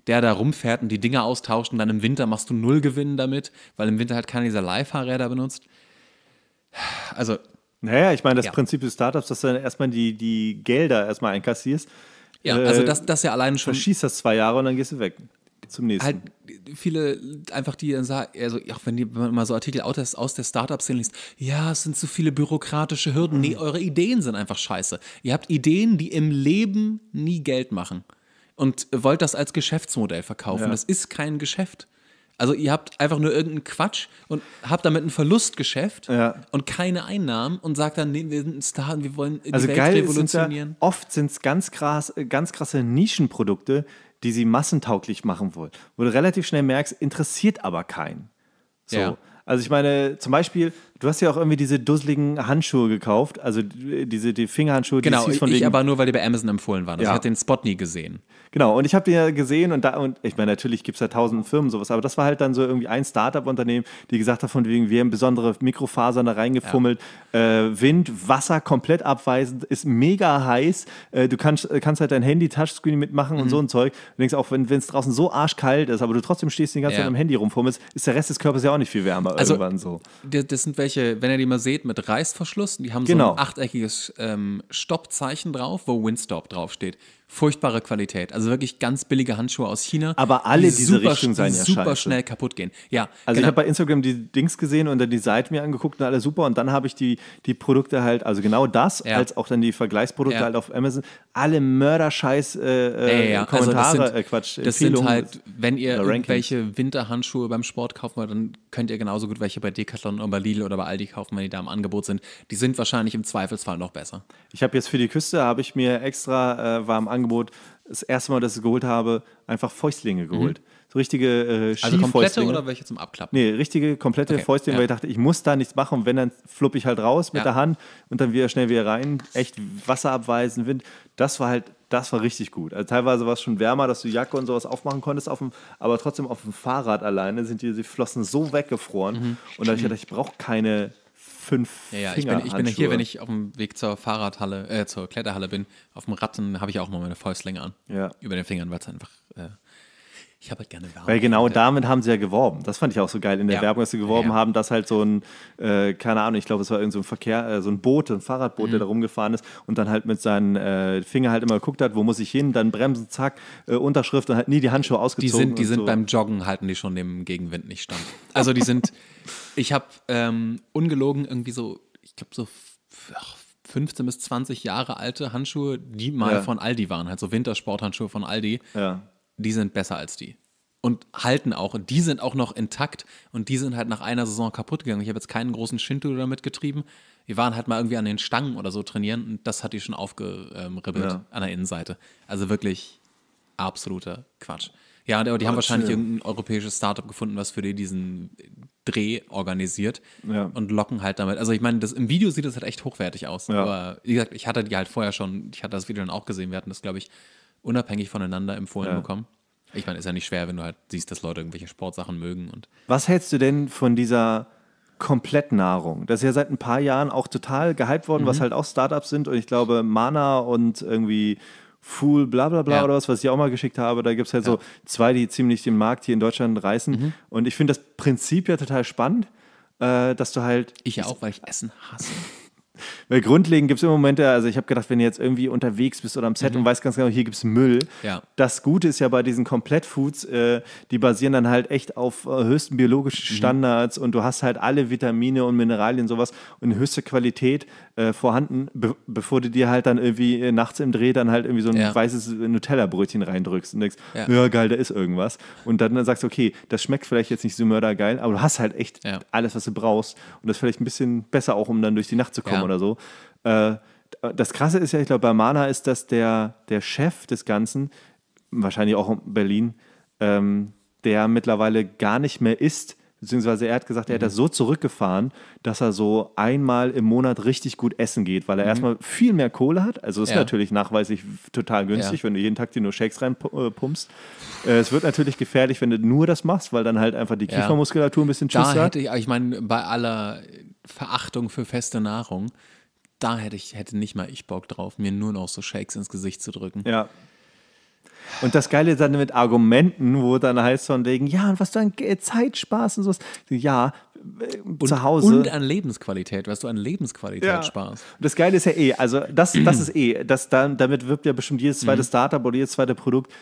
der da rumfährt und die Dinger austauscht und dann im Winter machst du null Gewinn damit, weil im Winter halt keiner dieser Leihfahrräder benutzt. Also. Naja, ich meine, das ja. Prinzip des Startups, dass du dann erstmal die, die Gelder erstmal einkassierst. Ja, also äh, das, das ja alleine schon. Verschießt das zwei Jahre und dann gehst du weg zum nächsten. Halt viele einfach, die dann sagen, also auch wenn, die, wenn man mal so Artikel aus, aus der Startup-Szene liest, ja, es sind zu viele bürokratische Hürden. Mhm. Nee, eure Ideen sind einfach scheiße. Ihr habt Ideen, die im Leben nie Geld machen und wollt das als Geschäftsmodell verkaufen. Ja. Das ist kein Geschäft. Also ihr habt einfach nur irgendeinen Quatsch und habt damit ein Verlustgeschäft ja. und keine Einnahmen und sagt dann, nee, wir sind ein Star und wir wollen die also Welt geil revolutionieren. Sind ja, oft sind es ganz, krass, äh, ganz krasse Nischenprodukte, die sie massentauglich machen wollen, wo du relativ schnell merkst, interessiert aber keinen. So. Ja. Also ich meine, zum Beispiel, Du hast ja auch irgendwie diese dusseligen Handschuhe gekauft, also äh, diese die Fingerhandschuhe. Genau, die ich, von ich wegen... aber nur, weil die bei Amazon empfohlen waren. Also ja. Ich hatte den Spot nie gesehen. Genau, und ich habe den ja gesehen und da, und ich meine, natürlich gibt es da tausend Firmen sowas, aber das war halt dann so irgendwie ein Startup-Unternehmen, die gesagt hat, von wegen, wir haben besondere Mikrofasern da reingefummelt, ja. äh, Wind, Wasser komplett abweisend, ist mega heiß, äh, du kannst, äh, kannst halt dein Handy Touchscreen mitmachen mhm. und so ein Zeug. Du denkst auch, wenn es draußen so arschkalt ist, aber du trotzdem stehst die ganze ja. Zeit am Handy rumfummelst, ist der Rest des Körpers ja auch nicht viel wärmer also, irgendwann so. Das sind welche welche, wenn ihr die mal seht, mit Reißverschluss, die haben genau. so ein genau. achteckiges ähm, Stoppzeichen drauf, wo Windstop draufsteht furchtbare Qualität. Also wirklich ganz billige Handschuhe aus China. Aber alle die diese super, Richtungen seien ja super scheiße. schnell kaputt gehen. Ja. Also genau. ich habe bei Instagram die Dings gesehen und dann die Seite mir angeguckt und alle super. Und dann habe ich die, die Produkte halt, also genau das, ja. als auch dann die Vergleichsprodukte ja. halt auf Amazon, alle Mörderscheiß äh, äh ja, Kommentare, also das sind, äh, Quatsch. Das sind halt, wenn ihr irgendwelche Winterhandschuhe beim Sport kaufen wollt, dann könnt ihr genauso gut welche bei Decathlon oder bei Lidl oder bei Aldi kaufen, wenn die da im Angebot sind. Die sind wahrscheinlich im Zweifelsfall noch besser. Ich habe jetzt für die Küste, habe ich mir extra, äh, war am Angebot, das erste Mal, dass ich es geholt habe, einfach Fäustlinge mhm. geholt. Mhm. So richtige äh, Also komplette oder welche zum Abklappen? Nee, richtige, komplette okay. Fäustlinge, ja. weil ich dachte, ich muss da nichts machen. Und wenn, dann flupp ich halt raus mit ja. der Hand und dann wieder schnell wieder rein. Echt Wasser abweisen, Wind. Das war halt, das war richtig gut. Also teilweise war es schon wärmer, dass du Jacke und sowas aufmachen konntest, auf dem, aber trotzdem auf dem Fahrrad alleine sind die, die Flossen so weggefroren. Mhm. Und da ich gedacht, ich brauche keine fünf ja, ja, ich bin, ich hier, wenn ich auf dem Weg zur Fahrradhalle, äh, zur Kletterhalle bin, auf dem Ratten habe ich auch mal meine Fäustlänge an. Ja. Über den Fingern, weil es einfach äh, ich habe halt gerne Werbung. Weil genau damit haben sie ja geworben. Das fand ich auch so geil in der ja. Werbung, dass sie geworben ja. haben, dass halt so ein, äh, keine Ahnung, ich glaube, es war irgendein so Verkehr, äh, so ein Boot, ein Fahrradboot, mhm. der da rumgefahren ist und dann halt mit seinen äh, Finger halt immer geguckt hat, wo muss ich hin, dann bremsen, zack, äh, Unterschrift und halt nie die Handschuhe ausgezogen. Die sind, die sind so. beim Joggen, halten die schon dem Gegenwind nicht stand. Also die sind, ich habe ähm, ungelogen irgendwie so, ich glaube so ach, 15 bis 20 Jahre alte Handschuhe, die mal ja. von Aldi waren, halt so Wintersporthandschuhe von Aldi. Ja die sind besser als die. Und halten auch. Und die sind auch noch intakt. Und die sind halt nach einer Saison kaputt gegangen. Ich habe jetzt keinen großen Shinto damit getrieben. Wir waren halt mal irgendwie an den Stangen oder so trainieren. Und das hat die schon aufgeribbelt ja. an der Innenseite. Also wirklich absoluter Quatsch. Ja, aber die Quatsch, haben wahrscheinlich ja. irgendein europäisches Startup gefunden, was für die diesen Dreh organisiert ja. und locken halt damit. Also ich meine, das, im Video sieht das halt echt hochwertig aus. Ja. Aber wie gesagt, ich hatte die halt vorher schon, ich hatte das Video dann auch gesehen, wir hatten das, glaube ich, unabhängig voneinander empfohlen ja. bekommen. Ich meine, ist ja nicht schwer, wenn du halt siehst, dass Leute irgendwelche Sportsachen mögen. Und Was hältst du denn von dieser Komplettnahrung? Das ist ja seit ein paar Jahren auch total gehypt worden, mhm. was halt auch Startups sind. Und ich glaube, Mana und irgendwie Fool, bla bla bla ja. oder was, was ich auch mal geschickt habe. Da gibt es halt ja. so zwei, die ziemlich den Markt hier in Deutschland reißen. Mhm. Und ich finde das Prinzip ja total spannend, äh, dass du halt. Ich ja auch, weil ich Essen hasse. Weil grundlegend gibt es immer Momente, also ich habe gedacht, wenn du jetzt irgendwie unterwegs bist oder am Set mhm. und weißt ganz genau, hier gibt es Müll. Ja. Das Gute ist ja bei diesen Komplettfoods, äh, die basieren dann halt echt auf äh, höchsten biologischen mhm. Standards mhm. und du hast halt alle Vitamine und Mineralien und sowas in höchste Qualität äh, vorhanden, be bevor du dir halt dann irgendwie äh, nachts im Dreh dann halt irgendwie so ein ja. weißes Nutella-Brötchen reindrückst und denkst, ja. ja. geil, da ist irgendwas. Und dann, dann sagst du, okay, das schmeckt vielleicht jetzt nicht so mördergeil, aber du hast halt echt alles, was du brauchst. Und das ist vielleicht ein bisschen besser auch, um dann durch die Nacht zu kommen oder so. Äh, das Krasse ist ja, ich glaube, bei Mana ist, dass der, der Chef des Ganzen, wahrscheinlich auch in Berlin, ähm, der mittlerweile gar nicht mehr ist, beziehungsweise er hat gesagt, er hat mhm. das so zurückgefahren, dass er so einmal im Monat richtig gut essen geht, weil er mhm. erstmal viel mehr Kohle hat. Also ist ja. natürlich nachweislich total günstig, ja. wenn du jeden Tag dir nur Shakes reinpumpst. Äh, äh, es wird natürlich gefährlich, wenn du nur das machst, weil dann halt einfach die Kiefermuskulatur ein bisschen tschüss Ja, hätte ich, ich meine, bei aller Verachtung für feste Nahrung. Da hätte ich hätte nicht mal ich Bock drauf, mir nur noch so Shakes ins Gesicht zu drücken. Ja. Und das Geile ist dann mit Argumenten, wo dann heißt von wegen, ja, und was du an Zeit sparst und sowas. Ja, äh, und, zu Hause. Und an Lebensqualität, was du an Lebensqualität ja. sparst. Und das Geile ist ja eh, also das, das ist eh, das, dann, damit wirbt ja bestimmt jedes zweite mhm. Startup oder jedes zweite Produkt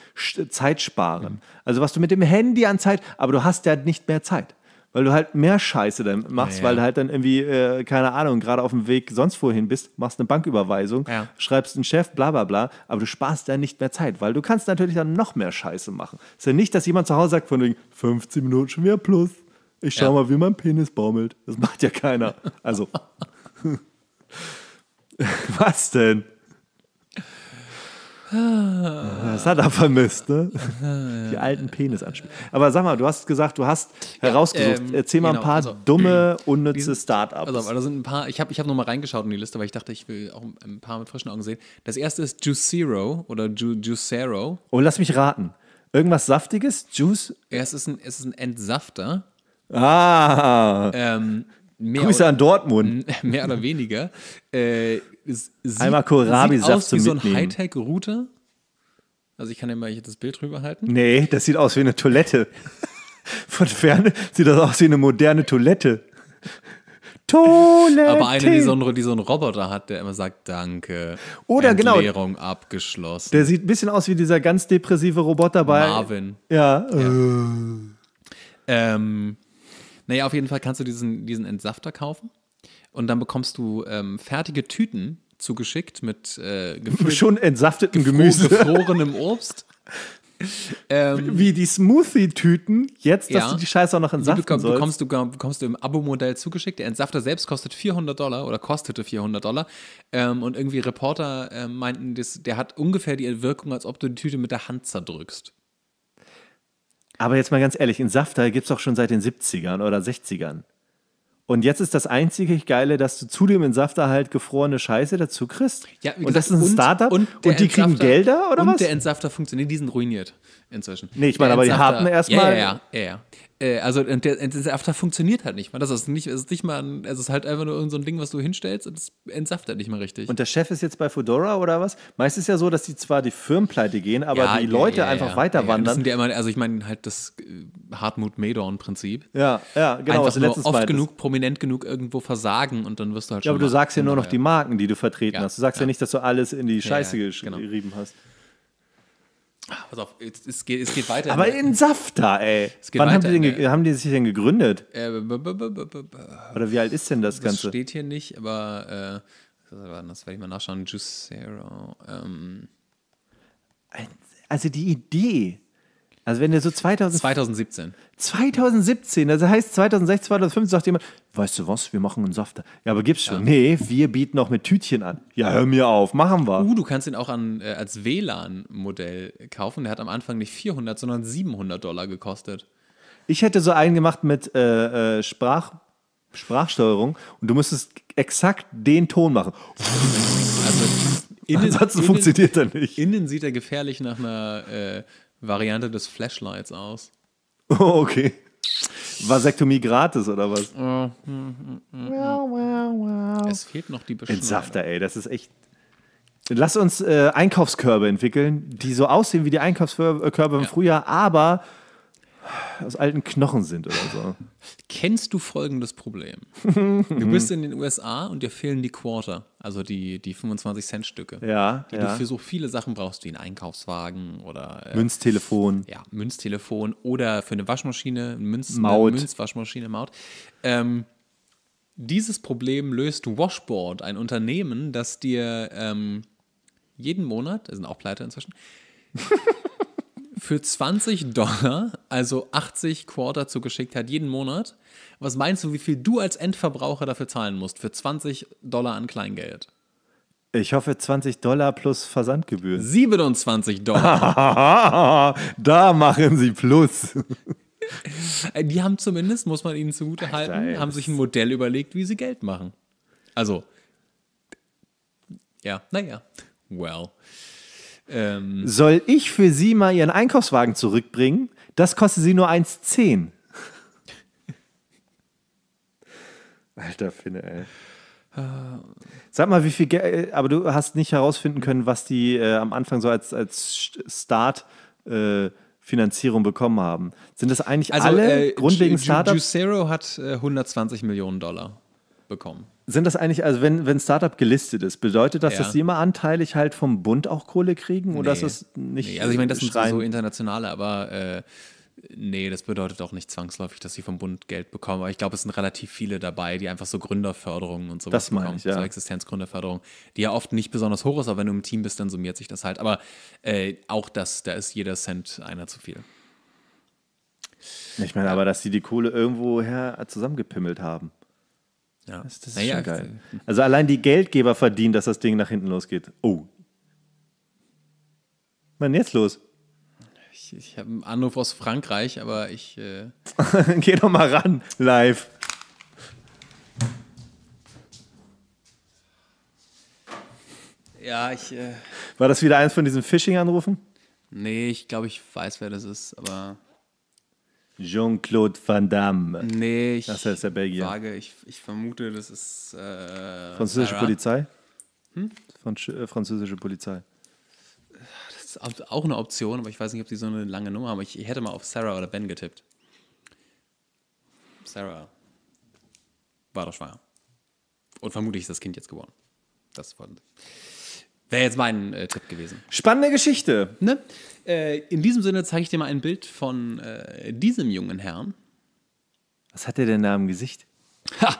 Zeit sparen. Mhm. Also was du mit dem Handy an Zeit, aber du hast ja nicht mehr Zeit weil du halt mehr Scheiße dann machst, ja, ja. weil du halt dann irgendwie, äh, keine Ahnung, gerade auf dem Weg sonst wohin bist, machst eine Banküberweisung, ja. schreibst einen Chef, bla bla bla, aber du sparst dann nicht mehr Zeit, weil du kannst natürlich dann noch mehr Scheiße machen. Ist ja nicht, dass jemand zu Hause sagt von wegen 15 Minuten schon wieder plus. Ich schau mal, wie mein Penis baumelt. Das macht ja keiner. Also. Was denn? Das hat er vermisst, ne? Die alten Penisanspielungen. Aber sag mal, du hast gesagt, du hast herausgesucht. Ja, ähm, Erzähl mal genau, ein paar also, dumme, unnütze Startups. Also, da sind ein paar, ich habe ich hab nochmal reingeschaut in die Liste, weil ich dachte, ich will auch ein paar mit frischen Augen sehen. Das erste ist Juicero oder Ju Juicero. Oh, lass mich raten. Irgendwas Saftiges? Juice? Ja, es ist ein, es ist ein Entsafter. Ah! Ähm, Grüße oder, an Dortmund. Mehr oder weniger. Äh, es sieht, Einmal kohlrabi sieht aus wie so ein Hightech-Router. Also ich kann ja mal hier das Bild drüber halten. Nee, das sieht aus wie eine Toilette. Von Ferne sieht das aus wie eine moderne Toilette. Toilette. Aber eine, die so, einen, die so einen Roboter hat, der immer sagt, danke. Oder genau. Entleerung genau. abgeschlossen. Der sieht ein bisschen aus wie dieser ganz depressive Roboter bei Marvin. Ja. ja. Äh. Ähm, naja, auf jeden Fall kannst du diesen, diesen Entsafter kaufen und dann bekommst du ähm, fertige Tüten zugeschickt mit äh, schon entsafteten gefro Gemüse, gefrorenem Obst. Ähm, Wie die Smoothie-Tüten, jetzt, dass ja, du die Scheiße auch noch entsaften bekam, sollst. Bekommst du, bekommst du im Abo-Modell zugeschickt. Der Entsafter selbst kostet 400 Dollar oder kostete 400 Dollar. Ähm, und irgendwie Reporter äh, meinten, das, der hat ungefähr die Wirkung, als ob du die Tüte mit der Hand zerdrückst. Aber jetzt mal ganz ehrlich, Entsafter gibt es doch schon seit den 70ern oder 60ern. Und jetzt ist das einzige Geile, dass du zu dem Entsafter halt gefrorene Scheiße dazu kriegst. Ja, gesagt, und das ist ein Startup und, und, die kriegen Gelder oder und was? Und der Entsafter funktioniert, die sind ruiniert inzwischen. Nee, ich meine, aber die haben erstmal. Ja, ja, ja, ja, äh, also und der, Entsafter funktioniert halt nicht mal. Das ist nicht, ist nicht mal, ein, also ist halt einfach nur so ein Ding, was du hinstellst und es entsaftet nicht mal richtig. Und der Chef ist jetzt bei Fedora oder was? Meist ist ja so, dass die zwar die Firmenpleite gehen, aber ja, die Leute ja, ja, einfach weiter wandern. das sind ja immer, also ich meine halt das äh, Hartmut Medorn-Prinzip. Ja, ja, genau. Einfach nur oft Mal genug, ist. prominent genug irgendwo versagen und dann wirst du halt. Ja, aber du sagst ja nur noch die Marken, die du vertreten hast. Du sagst ja. nicht, dass du alles in die Scheiße geschrieben genau. hast. Ah, pass auf, es, es, geht, es geht weiter. Aber ne? in Safta, ey. Wann haben die, denn, ne? haben die, sich denn gegründet? Äh, Oder wie alt ist denn das, das Ganze? Das steht hier nicht, aber äh, das werde ich mal nachschauen. Juicero. Ähm. Also die Idee also wenn der so 2000, 2017. 2017, das heißt 2016, 2015 sagt jemand, weißt du was, wir machen einen Safter. Ja, aber gibt's schon. Ja. Nee, wir bieten auch mit Tütchen an. Ja, hör mir auf, machen wir. Uh, du kannst ihn auch an, äh, als WLAN-Modell kaufen. Der hat am Anfang nicht 400, sondern 700 Dollar gekostet. Ich hätte so einen gemacht mit äh, äh, Sprach, Sprachsteuerung und du müsstest exakt den Ton machen. Also, innen, Ansonsten innen, funktioniert er nicht. Innen sieht er gefährlich nach einer äh, Variante des Flashlights aus. Oh, okay. Vasektomie gratis oder was? Oh, hm, hm, hm, wow, wow, wow. Es fehlt noch die Beschreibung. Entsafter, ey, das ist echt. Lass uns äh, Einkaufskörbe entwickeln, die so aussehen wie die Einkaufskörbe im ja. Frühjahr, aber aus alten Knochen sind oder so. Kennst du folgendes Problem? du bist in den USA und dir fehlen die Quarter, also die, die 25-Cent-Stücke. Ja. Die ja. du für so viele Sachen brauchst, wie einen Einkaufswagen oder. Äh, Münztelefon. Ja, Münztelefon oder für eine Waschmaschine, Münz, Maut. Münzwaschmaschine, Maut. Ähm, dieses Problem löst Washboard, ein Unternehmen, das dir ähm, jeden Monat, sind auch pleite inzwischen, für 20 Dollar, also 80 Quarter zugeschickt hat, jeden Monat. Was meinst du, wie viel du als Endverbraucher dafür zahlen musst? Für 20 Dollar an Kleingeld? Ich hoffe 20 Dollar plus Versandgebühren. 27 Dollar. da machen sie Plus. Äh, die haben zumindest, muss man ihnen zugute halten, Alter, haben sich ein Modell überlegt, wie sie Geld machen. Also, ja, naja, well. Ähm, Soll ich für Sie mal Ihren Einkaufswagen zurückbringen? Das kostet Sie nur 1,10. Alter Finne, ey. Äh. Sag mal, wie viel Geld, äh, aber du hast nicht herausfinden können, was die äh, am Anfang so als, als Start-Finanzierung äh, bekommen haben. Sind das eigentlich also, alle äh, grundlegend Startups? Juicero hat äh, 120 Millionen Dollar bekommen sind das eigentlich, also wenn, wenn Startup gelistet ist, bedeutet das, ja. dass sie immer anteilig halt vom Bund auch Kohle kriegen oder nee. ist das nicht? Nee, also ich meine, das sind so internationale, aber äh, nee, das bedeutet auch nicht zwangsläufig, dass sie vom Bund Geld bekommen. Aber ich glaube, es sind relativ viele dabei, die einfach so Gründerförderungen und sowas das meine ich, ja. so Existenzgründerförderung, die ja oft nicht besonders hoch ist, aber wenn du im Team bist, dann summiert sich das halt. Aber äh, auch das, da ist jeder Cent einer zu viel. Ich meine, aber dass sie die Kohle irgendwo her zusammengepimmelt haben. Ja. Das, das ist naja, schon geil. Also allein die Geldgeber verdienen, dass das Ding nach hinten losgeht. Oh. Was ist jetzt los? Ich, ich habe einen Anruf aus Frankreich, aber ich. Äh Geh doch mal ran, live. Ja, ich. Äh War das wieder eins von diesen Phishing-Anrufen? Nee, ich glaube, ich weiß, wer das ist, aber. Jean-Claude Van Damme. Nee, ich, das heißt der Belgier. Frage, ich, ich vermute, das ist. Äh, französische Sarah. Polizei? Hm? Franz äh, französische Polizei. Das ist auch eine Option, aber ich weiß nicht, ob sie so eine lange Nummer haben. Ich, ich hätte mal auf Sarah oder Ben getippt. Sarah war doch schwanger. Und vermutlich ist das Kind jetzt geworden. Das wollten sie. Wäre jetzt mein äh, Tipp gewesen. Spannende Geschichte. Ne? Äh, in diesem Sinne zeige ich dir mal ein Bild von äh, diesem jungen Herrn. Was hat er denn da im Gesicht? Ha!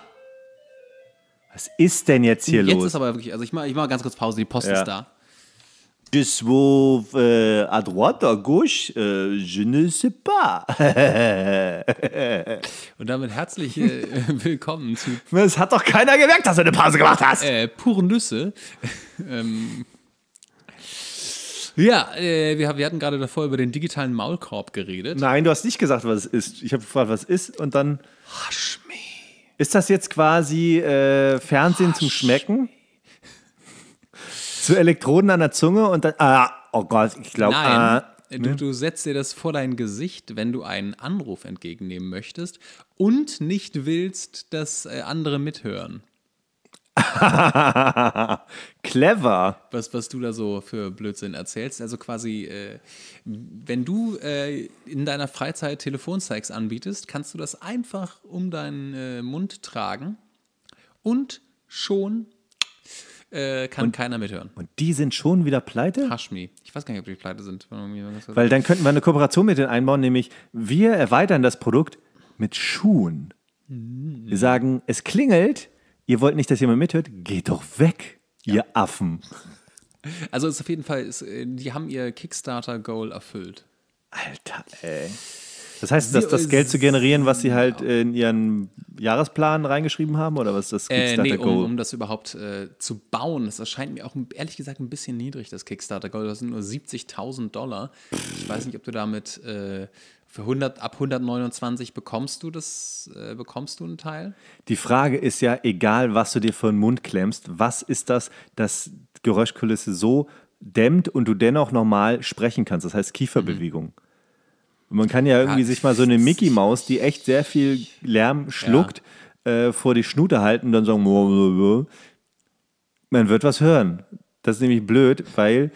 Was ist denn jetzt hier jetzt los? Jetzt ist aber wirklich, also ich mache ich mach ganz kurz Pause, die Post ja. ist da. Je sauve euh, à droite, à gauche, euh, je ne sais pas. Und damit herzlich äh, willkommen zu. Es hat doch keiner gemerkt, dass du eine Pause gemacht hast. Äh, pur Nüsse. ähm, ja, äh, wir, hatten gerade davor über den digitalen Maulkorb geredet. Nein, du hast nicht gesagt, was es ist. Ich habe gefragt, was es ist und dann. Haschmi. Ist das jetzt quasi äh, Fernsehen zum Schmecken? so Elektroden an der Zunge und dann, ah, oh Gott, ich glaube, ah. Du, ne? du, setzt dir das vor dein Gesicht, wenn du einen Anruf entgegennehmen möchtest und nicht willst, dass äh, andere mithören. Clever. Was, was du da so für Blödsinn erzählst. Also quasi, äh, wenn du äh, in deiner Freizeit Telefonsex anbietest, kannst du das einfach um deinen äh, Mund tragen und schon äh, kann und, keiner mithören. Und die sind schon wieder pleite? Hashmi. Ich weiß gar nicht, ob die pleite sind. Weil dann könnten wir eine Kooperation mit denen einbauen, nämlich wir erweitern das Produkt mit Schuhen. Mm. Wir sagen, es klingelt, ihr wollt nicht, dass jemand mithört, geht doch weg, ja. ihr Affen. Also es ist auf jeden Fall, ist, äh, die haben ihr Kickstarter-Goal erfüllt. Alter, ey. Das heißt, dass das Geld zu generieren, was sie halt genau. in ihren Jahresplan reingeschrieben haben, oder was das Kickstarter äh, nee, um, um, das überhaupt äh, zu bauen, das erscheint mir auch ehrlich gesagt ein bisschen niedrig, das Kickstarter Goal. Das sind nur 70.000 Dollar. Ich weiß nicht, ob du damit äh, für 100, ab 129 bekommst du das, äh, bekommst du einen Teil? Die Frage ist ja, egal was du dir für den Mund klemmst, was ist das, dass Geräuschkulisse so dämmt und du dennoch normal sprechen kannst? Das heißt mhm. Kieferbewegung. Mhm. Man kann ja irgendwie ja. sich mal so eine Mickey Maus, die echt sehr viel Lärm schluckt, ja. äh, vor die Schnute halten und dann sagen, man wird was hören. Das ist nämlich blöd, weil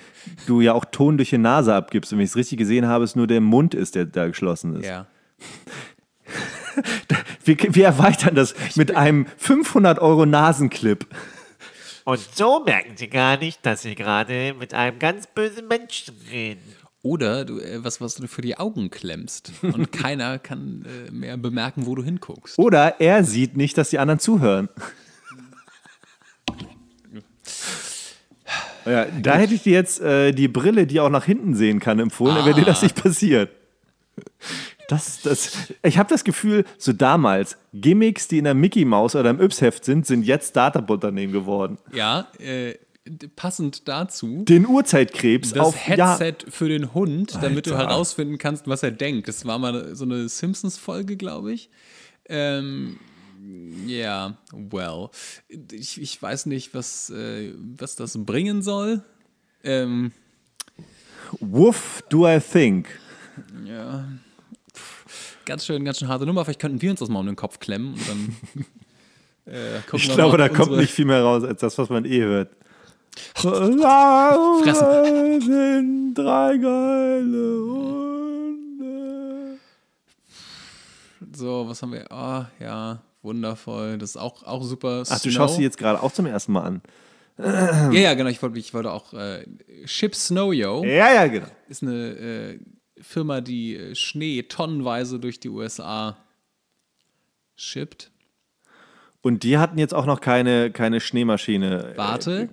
du ja auch Ton durch die Nase abgibst. Und wenn ich es richtig gesehen habe, ist nur der Mund ist, der da geschlossen ist. Ja. wir, wir erweitern das mit einem 500 Euro Nasenclip. Und so merken sie gar nicht, dass sie gerade mit einem ganz bösen Menschen reden. Oder du, äh, was, was du für die Augen klemmst und keiner kann äh, mehr bemerken, wo du hinguckst. Oder er sieht nicht, dass die anderen zuhören. ja, da hätte ich dir jetzt äh, die Brille, die auch nach hinten sehen kann, empfohlen, ah. wenn dir das ah. nicht passiert. Das, das, ich habe das Gefühl, so damals, Gimmicks, die in der Mickey Mouse oder im Yps-Heft sind, sind jetzt Startup-Unternehmen geworden. Ja, äh, passend dazu den Uhrzeitkrebs das auf Headset ja. für den Hund, damit Alter. du herausfinden kannst, was er denkt. Das war mal so eine Simpsons-Folge, glaube ich. Ähm, ja, yeah, well. Ich, ich weiß nicht, was, äh, was das bringen soll. Ähm, Woof do I think. Ja. Ganz schön, ganz schön harte Nummer. Vielleicht könnten wir uns das mal um den Kopf klemmen und dann. Äh, ich glaube, da kommt nicht viel mehr raus als das, was man eh hört. Fressen. sind drei geile Hunde. So, was haben wir? Oh, ja, wundervoll. Das ist auch, auch super. Ach, Snow. du schaust sie jetzt gerade auch zum ersten Mal an. ja, ja, genau. Ich wollte, ich wollte auch äh, Ship Snow Yo. Ja, ja, genau. Ist eine äh, Firma, die äh, Schnee tonnenweise durch die USA shippt. Und die hatten jetzt auch noch keine, keine Schneemaschine. Äh, Warte,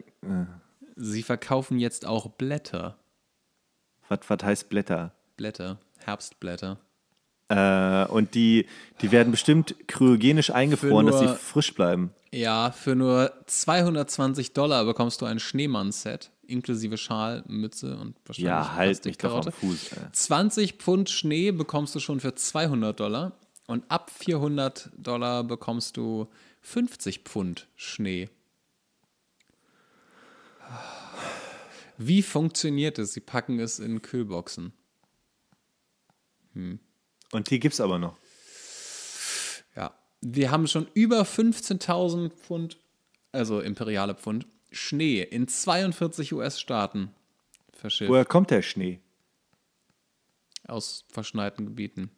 Sie verkaufen jetzt auch Blätter. Was, was heißt Blätter? Blätter, Herbstblätter. Äh, und die, die werden bestimmt kryogenisch eingefroren, nur, dass sie frisch bleiben. Ja, für nur 220 Dollar bekommst du ein Schneemann-Set, inklusive Schal, Mütze und wahrscheinlich Ja, halt mich doch am Fuß. Ey. 20 Pfund Schnee bekommst du schon für 200 Dollar und ab 400 Dollar bekommst du 50 Pfund Schnee. Wie funktioniert es? Sie packen es in Kühlboxen. Hm. Und die gibt es aber noch. Ja, wir haben schon über 15.000 Pfund, also imperiale Pfund, Schnee in 42 US-Staaten verschifft. Woher kommt der Schnee? Aus verschneiten Gebieten.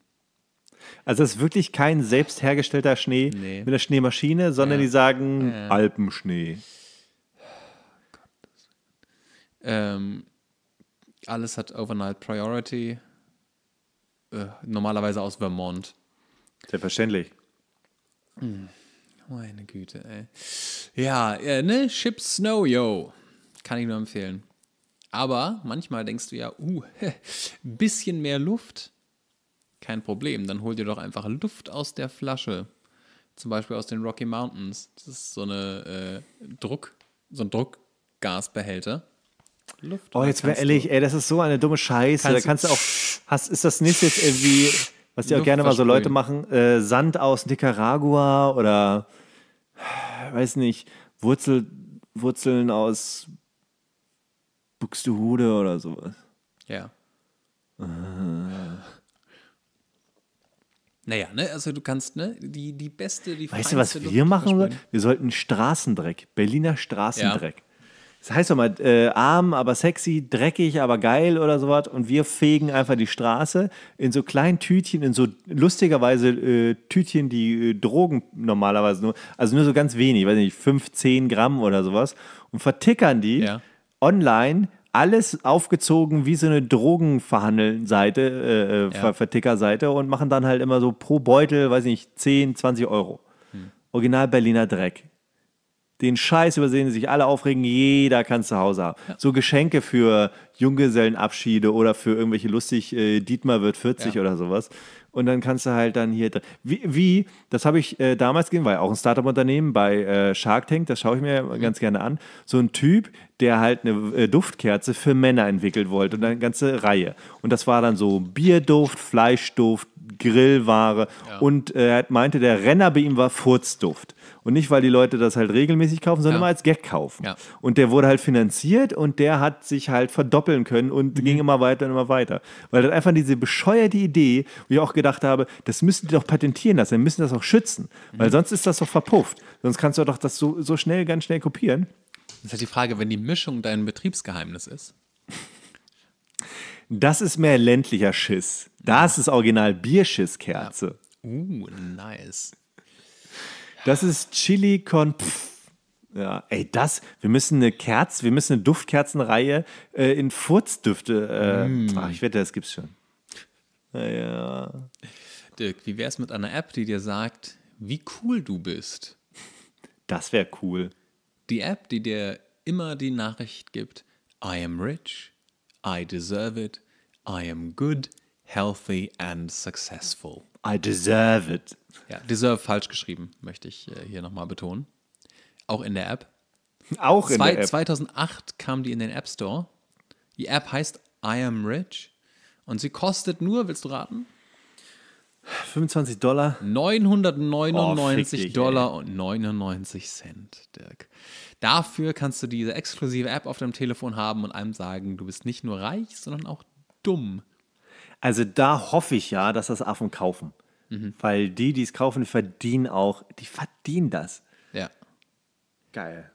Also es ist wirklich kein selbst hergestellter Schnee nee. mit einer Schneemaschine, sondern ja. die sagen ja. Alpenschnee. Ähm, alles hat Overnight Priority. Äh, normalerweise aus Vermont. Selbstverständlich. Hm. Meine Güte, ey. Ja, äh, ne? Ship Snow, yo. Kann ich nur empfehlen. Aber manchmal denkst du ja, uh, ein bisschen mehr Luft. Kein Problem, dann hol dir doch einfach Luft aus der Flasche. Zum Beispiel aus den Rocky Mountains. Das ist so eine äh, Druck, so ein Druckgasbehälter Luft. Oh, jetzt wäre ehrlich, ey, das ist so eine dumme Scheiße. Kannst da kannst du auch. Hast, ist das nicht jetzt irgendwie, was die auch gerne mal so Leute machen, äh, Sand aus Nicaragua oder weiß nicht, Wurzel, Wurzeln aus Buxtehude oder sowas. Ja. Äh. Naja, ne, also du kannst, ne, die, die beste, die Weißt du, was wir machen sollten? Wir sollten Straßendreck, Berliner Straßendreck. Ja das heißt doch mal, äh, arm, aber sexy, dreckig, aber geil oder sowas. Und wir fegen einfach die Straße in so kleinen Tütchen, in so lustigerweise äh, Tütchen, die äh, Drogen normalerweise nur, also nur so ganz wenig, weiß nicht, 5, 10 Gramm oder sowas. Und vertickern die ja. online alles aufgezogen wie so eine Drogenverhandeln-Seite, äh, äh, ja. Vertickerseite und machen dann halt immer so pro Beutel, weiß nicht, 10, 20 Euro. Hm. Original Berliner Dreck den Scheiß, übersehen, die sich alle aufregen, jeder kann zu Hause haben. Ja. So Geschenke für Junggesellenabschiede oder für irgendwelche lustig, äh, Dietmar wird 40 ja. oder sowas. Und dann kannst du halt dann hier, wie, wie das habe ich äh, damals gesehen, war ja auch ein Startup-Unternehmen bei äh, Shark Tank, das schaue ich mir mhm. ganz gerne an, so ein Typ, der halt eine äh, Duftkerze für Männer entwickelt wollte und eine ganze Reihe. Und das war dann so Bierduft, Fleischduft, Grillware und äh, er meinte, der Renner bei ihm war Furzduft. Und nicht, weil die Leute das halt regelmäßig kaufen, sondern ja. mal als Gag kaufen. Ja. Und der wurde halt finanziert und der hat sich halt verdoppeln können und mhm. ging immer weiter und immer weiter. Weil dann einfach diese bescheuerte Idee, wo ich auch gedacht habe, das müssen die doch patentieren lassen, wir müssen das auch schützen. Mhm. Weil sonst ist das doch verpufft. Sonst kannst du doch das so, so schnell, ganz schnell kopieren. Das ist halt die Frage, wenn die Mischung dein Betriebsgeheimnis ist. Das ist mehr ländlicher Schiss. Das ist original Bierschisskerze. Ja. Uh, nice. Das ist Chili con Pff. Ja, ey, das, wir müssen eine Kerz, wir müssen eine Duftkerzenreihe äh, in Furzdüfte. Äh, mm. Ach, ich wette, das gibt's schon. Naja. Dirk, wie wär's mit einer App, die dir sagt, wie cool du bist? Das wäre cool. Die App, die dir immer die Nachricht gibt, I am rich, I deserve it, I am good, healthy and successful. I deserve it. Ja, deserve falsch geschrieben, möchte ich äh, hier nochmal betonen. Auch in der App. Auch Zwei, in der App. 2008 kam die in den App Store. Die App heißt I Am Rich und sie kostet nur, willst du raten? 25 Dollar. 999 oh, Dollar ey. und 99 Cent, Dirk. Dafür kannst du diese exklusive App auf deinem Telefon haben und einem sagen, du bist nicht nur reich, sondern auch dumm. Also da hoffe ich ja, dass das Affen kaufen. Mhm. Weil die, die es kaufen, verdienen auch, die verdienen das. Ja. Geil.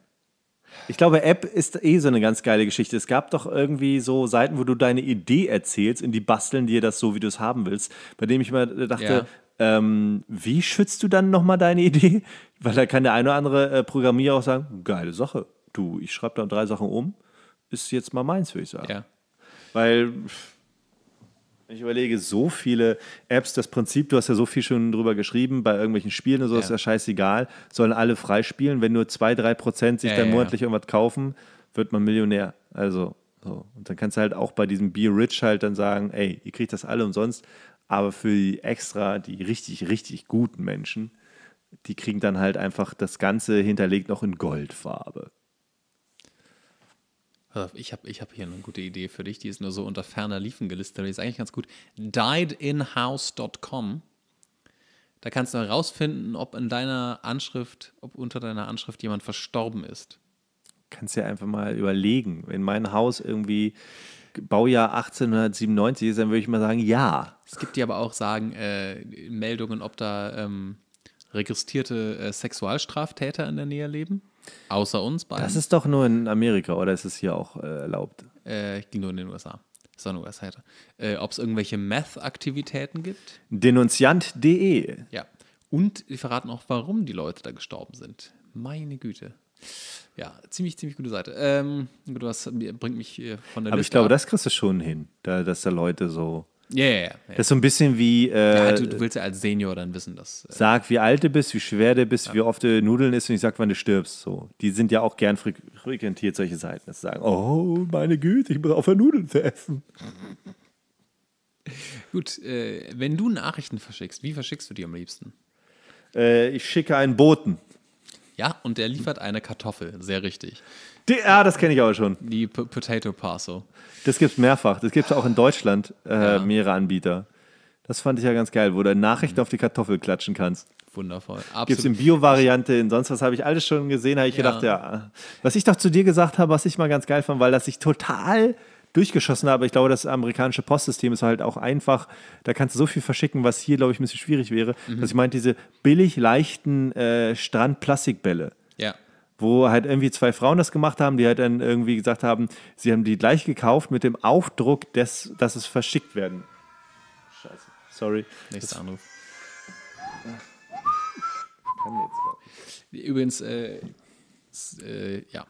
Ich glaube, App ist eh so eine ganz geile Geschichte. Es gab doch irgendwie so Seiten, wo du deine Idee erzählst und die basteln dir das so, wie du es haben willst. Bei dem ich immer dachte, ja. ähm, wie schützt du dann nochmal deine Idee? Weil da kann der eine oder andere äh, Programmierer auch sagen, geile Sache. Du, ich schreibe da drei Sachen um. Ist jetzt mal meins, würde ich sagen. Ja. Weil ich überlege, so viele Apps, das Prinzip, du hast ja so viel schon drüber geschrieben, bei irgendwelchen Spielen und so, ja. ist ja scheißegal, sollen alle freispielen, Wenn nur 2, 3 Prozent sich ja, dann ja, monatlich irgendwas kaufen, wird man Millionär. Also, so. Und dann kannst du halt auch bei diesem Be Rich halt dann sagen, ey, ihr kriegt das alle umsonst, aber für die extra, die richtig, richtig guten Menschen, die kriegen dann halt einfach das Ganze hinterlegt noch in Goldfarbe ich habe ich hab hier eine gute Idee für dich, die ist nur so unter ferner Liefen gelistet, aber die ist eigentlich ganz gut. Diedinhouse.com. Da kannst du herausfinden, ob in deiner Anschrift, ob unter deiner Anschrift jemand verstorben ist. Kannst ja einfach mal überlegen, wenn mein Haus irgendwie Baujahr 1897 ist, dann würde ich mal sagen, ja. Es gibt ja aber auch sagen, äh, Meldungen, ob da ähm, registrierte äh, Sexualstraftäter in der Nähe leben. Außer uns beiden. Das ist doch nur in Amerika, oder ist es hier auch äh, erlaubt? Äh, ich ging nur in den USA. Das war eine US-Seite. Äh, Ob es irgendwelche Meth-Aktivitäten gibt? Denunziant.de. Ja. Und die verraten auch, warum die Leute da gestorben sind. Meine Güte. Ja, ziemlich, ziemlich gute Seite. Ähm, du hast, bringt mich von der Aber Liste ich glaube, ab. das kriegst du schon hin, da, dass da Leute so ja, ja, ja. Das ist so ein bisschen wie. Äh, ja, du, du, willst ja als Senior dann wissen, dass. Äh, sag, wie alt du bist, wie schwer du bist, ja. wie oft du Nudeln isst und ich sag, wann du stirbst. So. Die sind ja auch gern fre frequentiert, solche Seiten, Das sagen: Oh, meine Güte, ich brauche Nudeln zu essen. Gut, äh, wenn du Nachrichten verschickst, wie verschickst du die am liebsten? Äh, ich schicke einen Boten. Ja, und der liefert eine Kartoffel, sehr richtig. Die, ah, das kenne ich aber schon. Die P Potato Parcel. Das gibt es mehrfach. Das gibt es auch in Deutschland äh, ja. mehrere Anbieter. Das fand ich ja ganz geil, wo du Nachrichten mhm. auf die Kartoffel klatschen kannst. Wundervoll. Gibt es in Bio-Variante, in sonst was habe ich alles schon gesehen, habe ich ja. gedacht, ja. Was ich doch zu dir gesagt habe, was ich mal ganz geil fand, weil das sich total durchgeschossen habe. Ich glaube, das amerikanische Postsystem ist halt auch einfach. Da kannst du so viel verschicken, was hier, glaube ich, ein bisschen schwierig wäre. Mhm. Also ich meine, diese billig leichten äh, Strandplastikbälle. Ja wo halt irgendwie zwei Frauen das gemacht haben, die halt dann irgendwie gesagt haben, sie haben die gleich gekauft mit dem Aufdruck, des, dass es verschickt werden. Scheiße. Sorry. Nächster Anruf. Kann jetzt. Übrigens, äh, äh, ja.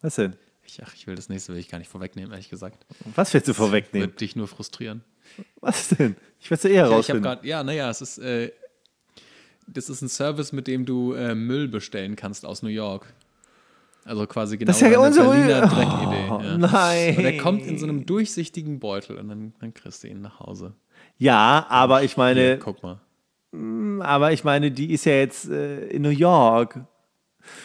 Was denn? Ich, ach, ich will das nächste will ich gar nicht vorwegnehmen, ehrlich gesagt. Was willst du vorwegnehmen? Würde dich nur frustrieren. Was denn? Ich werde es eher ja, rausfinden. Grad, ja, naja, es ist, äh, das ist ein Service, mit dem du äh, Müll bestellen kannst aus New York. Also quasi genau das ist genau ja unsere Berliner Dreckidee. Oh, ja. Nein. Und der kommt in so einem durchsichtigen Beutel und dann, dann kriegst du ihn nach Hause. Ja, aber ich meine. Hier, guck mal. Mm, aber ich meine, die ist ja jetzt äh, in New York.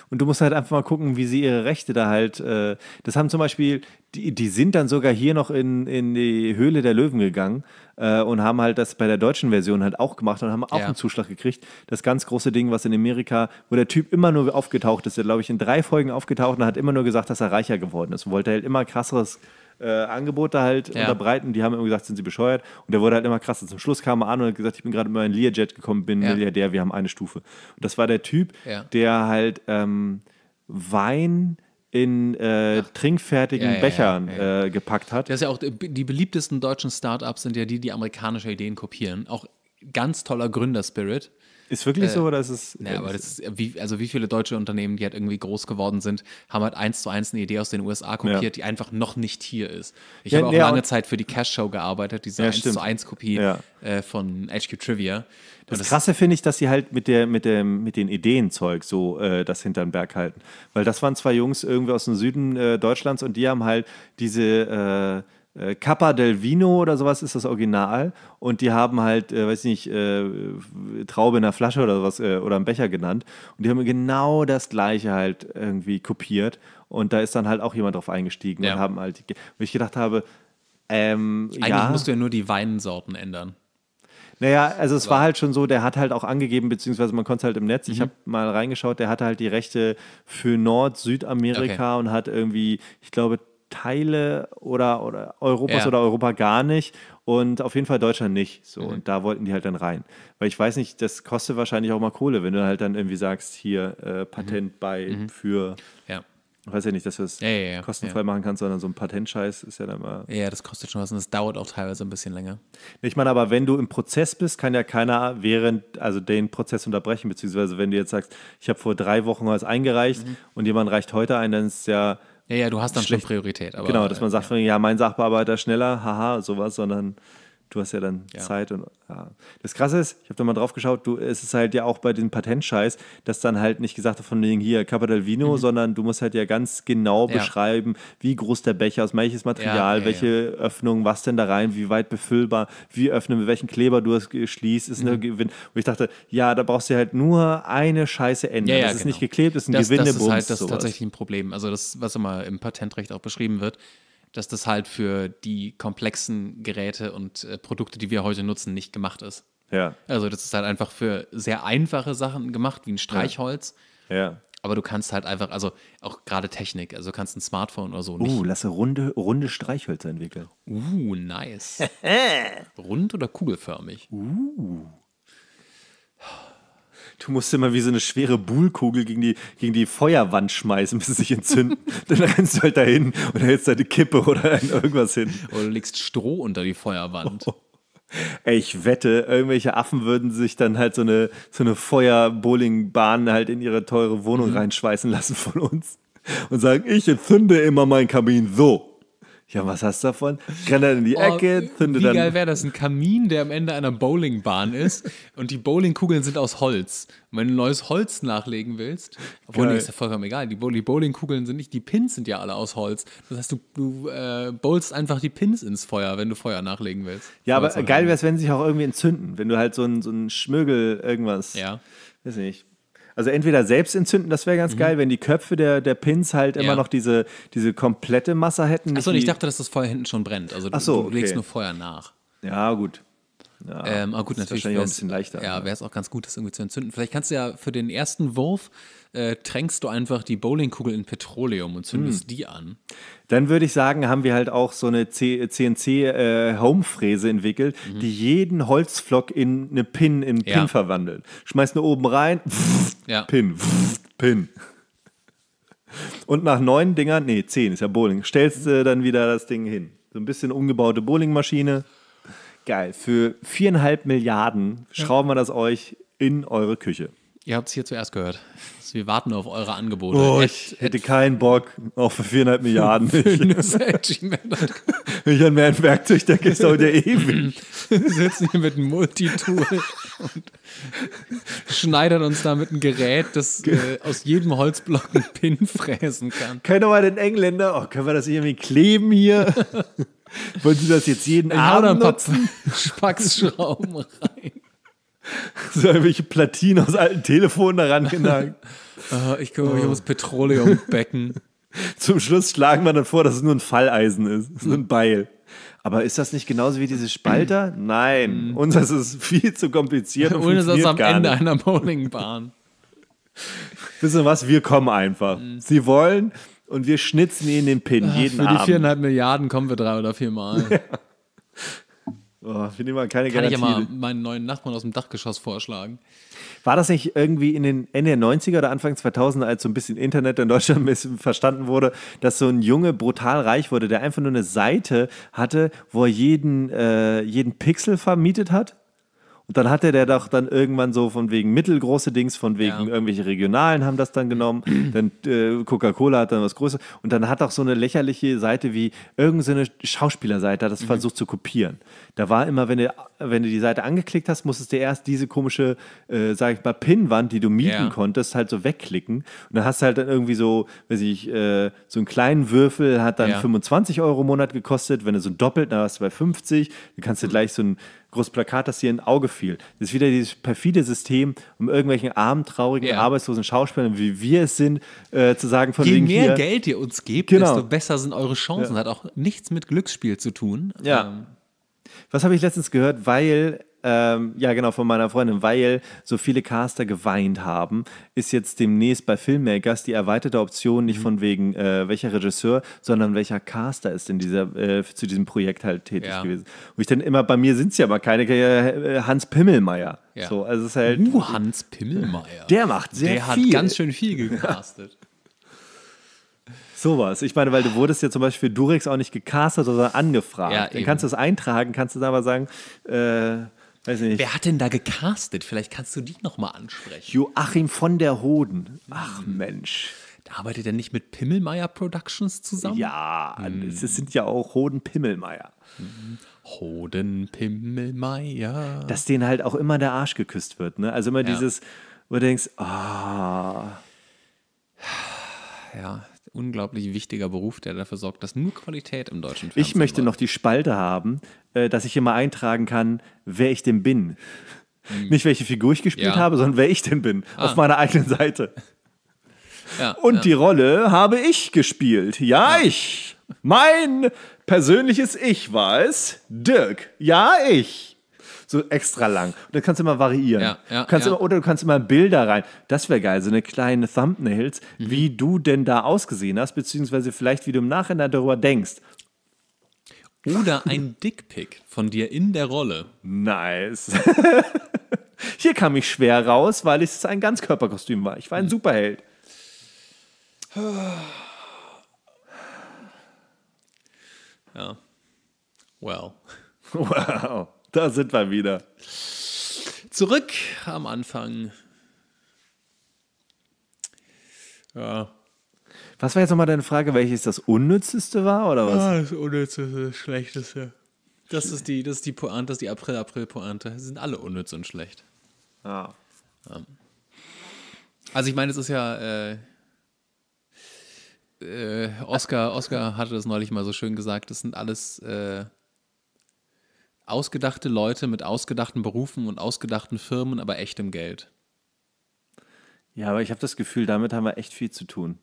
Und du musst halt einfach mal gucken, wie sie ihre Rechte da halt. Äh, das haben zum Beispiel, die, die sind dann sogar hier noch in, in die Höhle der Löwen gegangen äh, und haben halt das bei der deutschen Version halt auch gemacht und haben auch ja. einen Zuschlag gekriegt. Das ganz große Ding, was in Amerika, wo der Typ immer nur aufgetaucht ist, der glaube ich in drei Folgen aufgetaucht und hat immer nur gesagt, dass er reicher geworden ist und wollte halt immer krasseres äh, Angebote halt ja. unterbreiten. Die haben immer gesagt, sind sie bescheuert. Und der wurde halt immer krass. Und Zum Schluss kam er an und hat gesagt, ich bin gerade über einen Learjet gekommen, bin ja. Milliardär, wir haben eine Stufe. Und das war der Typ, ja. der halt ähm, Wein in äh, trinkfertigen ja, Bechern äh, gepackt hat. Das ist ja auch äh, die beliebtesten deutschen Startups sind ja die, die amerikanische Ideen kopieren. Auch ganz toller Gründerspirit. Ist wirklich äh, so oder ist es. Ja, aber das ist, wie, also wie viele deutsche Unternehmen, die halt irgendwie groß geworden sind, haben halt eins zu eins eine Idee aus den USA kopiert, ja. die einfach noch nicht hier ist. Ich ja, habe auch ja, lange Zeit für die Cash Show gearbeitet, diese ja, 1 stimmt. zu 1 Kopie äh, von HQ Trivia. Das, das, Krasse finde ich, dass sie halt mit, der, mit, dem, mit den Ideenzeug so äh, das den Berg halten. Weil das waren zwei Jungs irgendwie aus dem Süden äh, Deutschlands und die haben halt diese äh, äh, Cappa del Vino oder sowas ist das Original. Und die haben halt, äh, weiß nicht, äh, Traube in der Flasche oder sowas äh, oder im Becher genannt. Und die haben genau das gleiche halt irgendwie kopiert. Und da ist dann halt auch jemand drauf eingestiegen ja. und haben halt, wo ich gedacht habe, ähm, Eigentlich ja. musst du ja nur die Weinsorten ändern. Naja, also es war halt schon so, der hat halt auch angegeben, beziehungsweise man konnte es halt im Netz, mhm. ich habe mal reingeschaut, der hatte halt die Rechte für Nord-Südamerika okay. und hat irgendwie, ich glaube, Teile oder, oder Europas ja. oder Europa gar nicht und auf jeden Fall Deutschland nicht. So, mhm. und da wollten die halt dann rein. Weil ich weiß nicht, das kostet wahrscheinlich auch mal Kohle, wenn du halt dann irgendwie sagst, hier äh, Patent mhm. bei mhm. für. Ja. Ich weiß ja nicht, dass du es ja, ja, kostenfrei machen kannst, sondern so ein Patentscheiß ist ja dann mal. Ja, das kostet schon was und das dauert auch teilweise ein bisschen länger. Ich meine, aber wenn du im Prozess bist, kann ja keiner während, also den Prozess unterbrechen, beziehungsweise wenn du jetzt sagst, ich habe vor drei Wochen was eingereicht mhm. und jemand reicht heute ein, dann ist ja ja, ja, du hast dann schon Priorität. genau, dass man äh, sagt, ja, mein Sachbearbeiter schneller, haha, sowas, sondern du hast ja dann ja. Zeit und ja. Ah. das Krasse ist, ich habe da mal drauf geschaut, du, es ist halt ja auch bei den Patentscheiß, dass dann halt nicht gesagt wird von wegen hier Capital Vino, mhm. sondern du musst halt ja ganz genau ja. beschreiben, wie groß der Becher ist, welches Material, welche Öffnung, was denn da rein, wie weit befüllbar, wie öffnen, mit welchen Kleber du es schließt, ist mhm. ein Gewinn. Und ich dachte, ja, da brauchst du halt nur eine Scheiße ändern. das ist genau. nicht geklebt, ist ein das, Gewinne. Das ist halt das tatsächlich ein Problem. Also das, was immer im Patentrecht auch beschrieben wird, dass das halt für die komplexen Geräte und äh, Produkte, die wir heute nutzen, nicht gemacht ist. Ja. Also das ist halt einfach für sehr einfache Sachen gemacht, wie ein Streichholz. Ja. ja. Aber du kannst halt einfach, also auch gerade Technik, also du kannst ein Smartphone oder so uh, nicht. Uh, lasse runde, runde Streichhölzer entwickeln. Uh, nice. Rund oder kugelförmig? Uh. Du musst immer wie so eine schwere Buhlkugel gegen die, gegen die Feuerwand schmeißen, bis sie sich entzünden. dann rennst du halt dahin und hältst deine Kippe oder irgendwas hin. Oder du legst Stroh unter die Feuerwand. Oh. Ey, ich wette, irgendwelche Affen würden sich dann halt so eine, so eine Feuerbowlingbahn halt in ihre teure Wohnung mhm. reinschweißen lassen von uns und sagen, ich entzünde immer meinen Kamin so. Ja, was hast du davon? Renn dann in die oh, Ecke, zündet wie dann. Wie geil wäre das? Ein Kamin, der am Ende einer Bowlingbahn ist und die Bowlingkugeln sind aus Holz. Und wenn du neues Holz nachlegen willst, obwohl nee, ist ja vollkommen egal, die, Bowlingkugeln sind nicht, die Pins sind ja alle aus Holz. Das heißt, du, du äh, bowlst einfach die Pins ins Feuer, wenn du Feuer nachlegen willst. Ja, aber geil wäre es, wenn sie sich auch irgendwie entzünden, wenn du halt so ein, so ein Schmögel irgendwas. Ja. Weiß nicht. Also entweder selbst entzünden, das wäre ganz mhm. geil, wenn die Köpfe der, der Pins halt ja. immer noch diese, diese komplette Masse hätten. Achso, ich dachte, dass das Feuer hinten schon brennt. Also so, du, okay. legst nur Feuer nach. Ja, gut. Ja, ähm, aber ah, gut, natürlich wäre es auch ganz gut, das irgendwie zu entzünden. Vielleicht kannst du ja für den ersten Wurf äh, tränkst du einfach die Bowlingkugel in Petroleum und zündest mm. die an. Dann würde ich sagen, haben wir halt auch so eine CNC-Homefräse äh, äh entwickelt, mhm. die jeden Holzflock in eine Pin, in ja. Pin verwandelt. Schmeißt nur oben rein, pff, ja. Pin, pff, Pin. Und nach neun Dingern, nee, zehn ist ja Bowling, stellst du äh, dann wieder das Ding hin. So ein bisschen umgebaute Bowlingmaschine. Geil. Für viereinhalb Milliarden schrauben ja. wir das euch in eure Küche. Ihr habt es hier zuerst gehört. Also wir warten auf eure Angebote. Oh, ich at, hätte at keinen Bock auf viereinhalb Milliarden. ich an mehr ein Werkzeug denke, ist dauert ja ewig. Wir sitzen hier mit einem Multitool und schneidern uns damit ein Gerät, das äh, aus jedem Holzblock einen Pin fräsen kann. Können wir den Engländer, oh, können wir das irgendwie kleben hier? Wollen Sie das jetzt jeden ich Abend noch ein paar Spacksschrauben rein? so irgendwelche Platinen aus alten Telefonen daran genagt. uh, ah, ich kümmere mich oh. ums Petroleumbecken. Zum Schluss schlagen wir dann vor, dass es nur ein Falleisen ist, so ein Beil. Aber ist das nicht genauso wie diese Spalter? Nein, mhm. unseres ist viel zu kompliziert. Und ist das am Ende nicht. einer Bowlingbahn. Wissen Sie was? Wir kommen einfach. Mhm. Sie wollen und wir schnitzen Ihnen den Pin Ach, jeden für Abend. Für die viereinhalb Milliarden kommen wir drei oder viermal. Ja. Oh, ich bin immer keine Kann Garantie. ich ja mal meinen neuen Nachbarn aus dem Dachgeschoss vorschlagen. War das nicht irgendwie in den Ende der 90er oder Anfang 2000, als so ein bisschen Internet in Deutschland ein bisschen verstanden wurde, dass so ein Junge brutal reich wurde, der einfach nur eine Seite hatte, wo er jeden, äh, jeden Pixel vermietet hat? Und dann hatte der doch dann irgendwann so von wegen mittelgroße Dings, von wegen ja. irgendwelche Regionalen haben das dann genommen. dann äh, Coca-Cola hat dann was Größeres. Und dann hat auch so eine lächerliche Seite wie irgendeine so Schauspielerseite hat das mhm. versucht zu kopieren. Da war immer, wenn du, wenn du die Seite angeklickt hast, musstest du erst diese komische, äh, sag ich mal, Pinnwand, die du mieten yeah. konntest, halt so wegklicken. Und dann hast du halt dann irgendwie so, weiß ich, äh, so einen kleinen Würfel hat dann ja. 25 Euro im Monat gekostet. Wenn du so einen doppelten, dann hast du bei 50. Dann kannst du mhm. gleich so ein großes Plakat, das dir ein Auge fiel. Das ist wieder dieses perfide System, um irgendwelchen armen, traurigen, yeah. arbeitslosen Schauspielern, wie wir es sind, äh, zu sagen, von Je wegen mehr hier, Geld ihr uns gebt, genau. desto besser sind eure Chancen. Ja. Hat auch nichts mit Glücksspiel zu tun. Ja. Ähm. Was habe ich letztens gehört? Weil ähm, ja, genau, von meiner Freundin, weil so viele Caster geweint haben, ist jetzt demnächst bei Filmmakers die erweiterte Option nicht mhm. von wegen äh, welcher Regisseur, sondern welcher Caster ist in dieser, äh, zu diesem Projekt halt tätig ja. gewesen. Wo ich dann immer, bei mir sind es ja aber keine, äh, Hans Pimmelmeier. Ja. So, also ist halt, uh, Hans Pimmelmeier. Der macht sehr der viel. Der hat ganz schön viel gecastet. Sowas. Ich meine, weil du wurdest ja zum Beispiel für Durex auch nicht gecastet, sondern angefragt. Ja, dann kannst du es eintragen, kannst du da aber sagen, äh, Weiß nicht. Wer hat denn da gecastet? Vielleicht kannst du die nochmal ansprechen. Joachim von der Hoden. Ach Mensch. Arbeitet er nicht mit Pimmelmeier Productions zusammen? Ja, hm. es sind ja auch Hoden Pimmelmeier. Hm. Hoden Pimmelmeier. Dass denen halt auch immer der Arsch geküsst wird. Ne? Also immer ja. dieses, wo du denkst, ah. Oh. Ja, unglaublich wichtiger Beruf, der dafür sorgt, dass nur Qualität im deutschen Fernsehen Ich möchte wird. noch die Spalte haben, äh, dass ich hier mal eintragen kann, wer ich denn bin. Hm. Nicht welche Figur ich gespielt ja. habe, sondern wer ich denn bin. Ah. Auf meiner eigenen Seite. Ja, Und ja. die Rolle habe ich gespielt. Ja, ich. Mein persönliches Ich war es. Dirk. Ja, ich so extra lang. Und dann kannst du immer variieren. Ja, ja, kannst ja. Immer, oder du kannst immer Bilder rein. Das wäre geil, so eine kleine Thumbnails, mhm. wie du denn da ausgesehen hast, beziehungsweise vielleicht, wie du im Nachhinein darüber denkst. Oder ein Dickpick von dir in der Rolle. Nice. Hier kam ich schwer raus, weil es ein Ganzkörperkostüm war. Ich war ein mhm. Superheld. Ja. Well. Wow. Da sind wir wieder. Zurück am Anfang. Ja. Was war jetzt nochmal deine Frage, welches das Unnützeste war oder was? Ja, ah, das Unnützeste, das Schlechteste. Das ist die, das ist die Pointe, das ist die April-April-Pointe. Sie sind alle unnütz und schlecht. Ja. Ah. Ähm. Also ich meine, es ist ja. Äh, äh, Oscar, Oscar hatte das neulich mal so schön gesagt, das sind alles. Äh, ausgedachte Leute mit ausgedachten Berufen und ausgedachten Firmen, aber echtem Geld. Ja, aber ich habe das Gefühl, damit haben wir echt viel zu tun.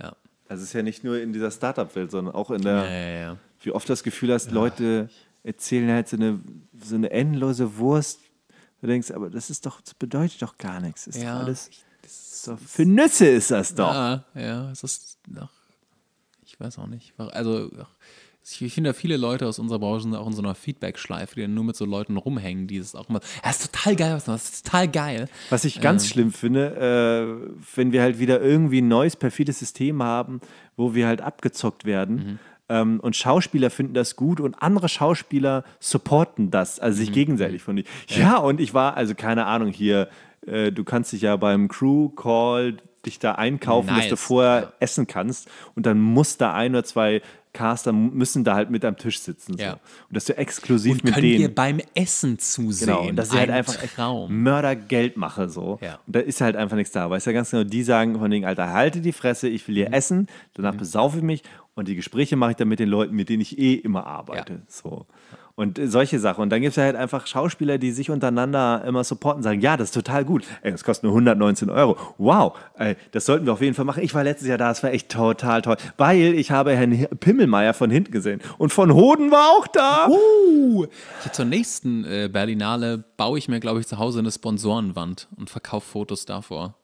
Ja. Also es ist ja nicht nur in dieser Startup-Welt, sondern auch in der, ja, ja, ja. wie oft das Gefühl hast, Leute erzählen halt so eine, so eine endlose Wurst. Du denkst, aber das ist doch, das bedeutet doch gar nichts. ist ja. alles, ist doch, für Nüsse ist das doch. Ja, ja, es ist doch, ich weiß auch nicht. Also ich finde, viele Leute aus unserer Branche sind auch in so einer Feedback-Schleife, die dann nur mit so Leuten rumhängen, die es auch immer. Das ist total geil, was das ist total geil. Was ich ganz ähm. schlimm finde, äh, wenn wir halt wieder irgendwie ein neues, perfides System haben, wo wir halt abgezockt werden. Mhm. Ähm, und Schauspieler finden das gut und andere Schauspieler supporten das, also sich mhm. gegenseitig von die. Ja. und ich war, also keine Ahnung, hier, äh, du kannst dich ja beim Crew-Call dich da einkaufen, nice. dass du vorher essen kannst und dann muss da ein oder zwei Caster müssen da halt mit am Tisch sitzen. So. Ja. Und dass du exklusiv und mit denen. dir beim Essen zusehen. Genau, und dass ich halt einfach Traum. Mördergeld mache. So. Ja. Und da ist halt einfach nichts da. Weißt du ja ganz genau, die sagen von denen, Alter, halte die Fresse, ich will hier mhm. essen, danach mhm. besaufe ich mich und die Gespräche mache ich dann mit den Leuten, mit denen ich eh immer arbeite. Ja. So. Und äh, solche Sachen. Und dann gibt es ja halt einfach Schauspieler, die sich untereinander immer supporten, sagen, ja, das ist total gut. Ey, das kostet nur 119 Euro. Wow, ey, das sollten wir auf jeden Fall machen. Ich war letztes Jahr da, es war echt total toll. Weil ich habe Herrn Pimmelmeier von hinten gesehen. Und von Hoden war auch da. Uh, zur nächsten äh, Berlinale baue ich mir, glaube ich, zu Hause eine Sponsorenwand und verkaufe Fotos davor.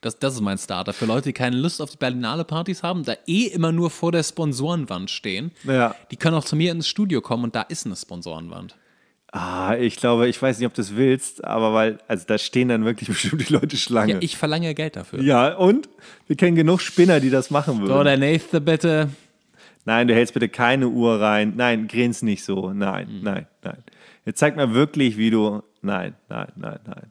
Das, das ist mein Starter. Für Leute, die keine Lust auf die Berlinale Partys haben, da eh immer nur vor der Sponsorenwand stehen, ja. die können auch zu mir ins Studio kommen und da ist eine Sponsorenwand. Ah, ich glaube, ich weiß nicht, ob du es willst, aber weil, also da stehen dann wirklich bestimmt die Leute Schlange. Ja, ich verlange Geld dafür. Ja, und wir kennen genug Spinner, die das machen würden. So, der nächste bitte. Nein, du hältst bitte keine Uhr rein. Nein, grins nicht so. Nein, mhm. nein, nein. Jetzt zeig mal wirklich, wie du. Nein, nein, nein, nein.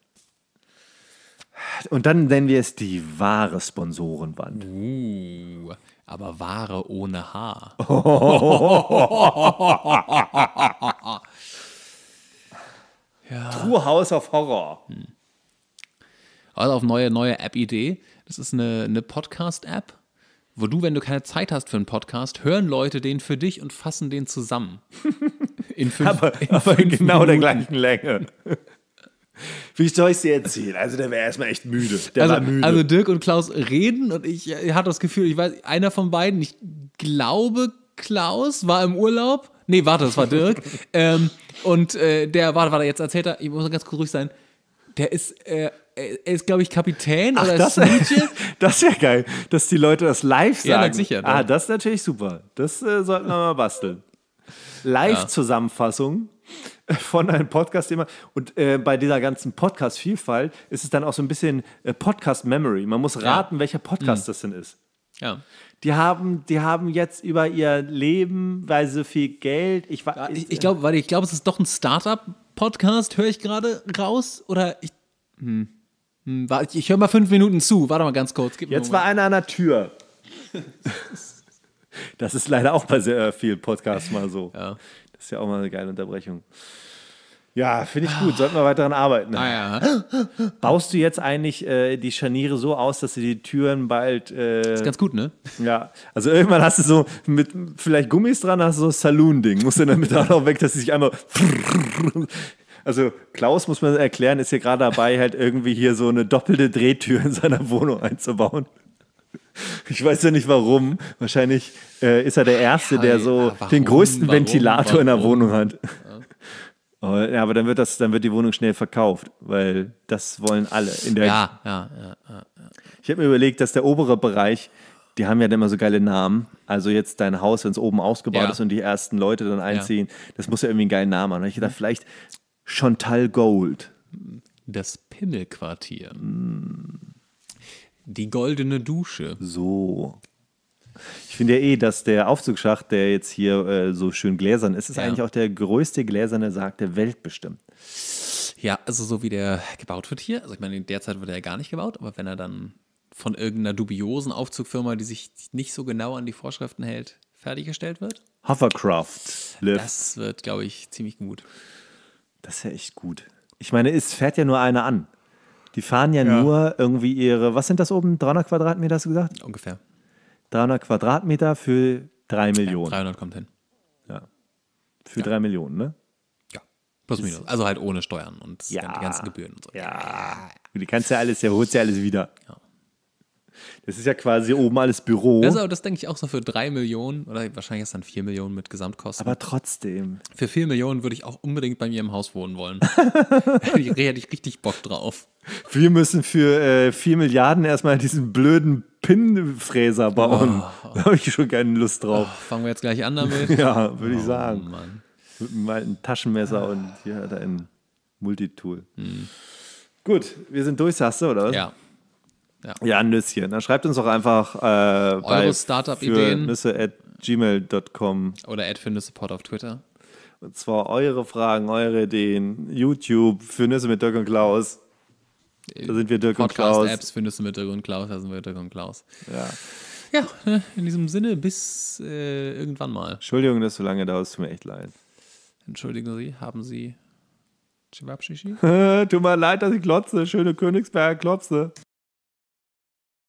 Und dann nennen wir es die wahre Sponsorenwand. Uh, aber wahre ohne Haar. ja. True House of Horror. Hm. Also auf neue, neue App-Idee. Das ist eine, eine Podcast-App, wo du, wenn du keine Zeit hast für einen Podcast, hören Leute den für dich und fassen den zusammen. In fünf, aber, in aber genau Minuten. der gleichen Länge. Wie soll ich es dir erzählen? Also, der wäre erstmal echt müde. Der also, war müde. Also, Dirk und Klaus reden und ich, ich hatte das Gefühl, ich weiß, einer von beiden, ich glaube, Klaus war im Urlaub. Nee, warte, das war Dirk. ähm, und äh, der, warte, warte, jetzt erzählt er, ich muss ganz kurz ruhig sein, der ist. Äh, er ist, glaube ich, Kapitän Ach, oder das, das ist ja geil, dass die Leute das live sagen. Ja, sicher. Ah, ne? das ist natürlich super. Das äh, sollten wir mal basteln. Live-Zusammenfassung von einem Podcast-Thema. Und äh, bei dieser ganzen Podcast-Vielfalt ist es dann auch so ein bisschen äh, Podcast-Memory. Man muss raten, ja. welcher Podcast mhm. das denn ist. Ja. Die haben, die haben jetzt über ihr Leben, weil so viel Geld. Ich, war, ich, ich äh, glaube, ich glaube, es ist doch ein Startup-Podcast, höre ich gerade raus. Oder ich. Hm. hm ich höre mal fünf Minuten zu. Warte mal ganz kurz. jetzt war einer an der Tür. das ist leider auch bei sehr äh, vielen Podcasts mal so. Ja. Das ist ja auch mal eine geile Unterbrechung. Ja, finde ich gut. Sollten wir weiter daran arbeiten. Ah, ja. Baust du jetzt eigentlich äh, die Scharniere so aus, dass du die Türen bald. Äh, ist ganz gut, ne? Ja. Also irgendwann hast du so mit vielleicht Gummis dran, hast du so ein Saloon-Ding. Musst du dann mit auch weg, dass sie sich einmal. Also Klaus, muss man erklären, ist hier gerade dabei, halt irgendwie hier so eine doppelte Drehtür in seiner Wohnung einzubauen. Ich weiß ja nicht warum. Wahrscheinlich äh, ist er der Erste, ja, der so warum, den größten warum, Ventilator warum? in der Wohnung hat. Oh, ja. aber dann wird, das, dann wird die Wohnung schnell verkauft, weil das wollen alle. ja, ja, ja, Ich habe mir überlegt, dass der obere Bereich, die haben ja dann immer so geile Namen. Also jetzt dein Haus, wenn es oben ausgebaut ist und die ersten Leute dann einziehen, das muss ja irgendwie einen geilen Namen haben. Da ich dachte, vielleicht Chantal Gold. Das Pimmelquartier. Hm. Die goldene Dusche. So. Ich finde ja eh, dass der Aufzugsschacht, der jetzt hier äh, so schön gläsern ist, ist ja. eigentlich auch der größte gläserne Sarg der Welt bestimmt. Ja, also so wie der gebaut wird hier. Also ich meine, derzeit wird er ja gar nicht gebaut, aber wenn er dann von irgendeiner dubiosen Aufzugfirma, die sich nicht so genau an die Vorschriften hält, fertiggestellt wird. Hovercraft. Lift. Das wird, glaube ich, ziemlich gut. Das ist ja echt gut. Ich meine, es fährt ja nur einer an. Die fahren ja, ja, nur irgendwie ihre, was sind das oben? 300 Quadratmeter hast du gesagt? Ungefähr. 300 Quadratmeter für 3 Millionen. Ja, 300 kommt hin. Ja. Für ja. 3 Millionen, ne? Ja. Plus minus. Also halt ohne Steuern und ja. die ganzen Gebühren und so. Ja. Die kannst ja alles, ja, holst ja alles wieder. Ja. Das ist ja quasi oben alles Büro. Das, aber das denke ich auch so für drei Millionen oder wahrscheinlich ist dann vier Millionen mit Gesamtkosten. Aber trotzdem. Für vier Millionen würde ich auch unbedingt bei mir im Haus wohnen wollen. da hätte ich richtig Bock drauf. Wir müssen für äh, Milliarden erstmal diesen blöden Pinnfräser bauen. Oh, oh. Da habe ich schon keine Lust drauf. Oh, fangen wir jetzt gleich an damit? ja, würde ich oh, sagen. Mann. Mit einem alten Taschenmesser und hier hat er ein Multitool. Hm. Gut, wir sind durch, sagst du, oder was? Ja. Ja, ja Nüsschen. Dann schreibt uns doch einfach äh, Eure Startup-Ideen. at gmail.com. Oder at für nüsse Nüssepod auf Twitter. Und zwar eure Fragen, eure Ideen, YouTube für Nüsse mit Dirk und Klaus. Da sind wir Dirk Podcast, und Klaus. Apps für Nüsse mit Dirk und Klaus, da sind wir Dirk und Klaus. Ja. Ja, ne, in diesem Sinne, bis äh, irgendwann mal. Entschuldigung, dass du lange dauert, tut mir echt leid. Entschuldigen Sie, haben Sie Chewabschichi? tut mir leid, dass ich klotze. Schöne Königsberger Klopse.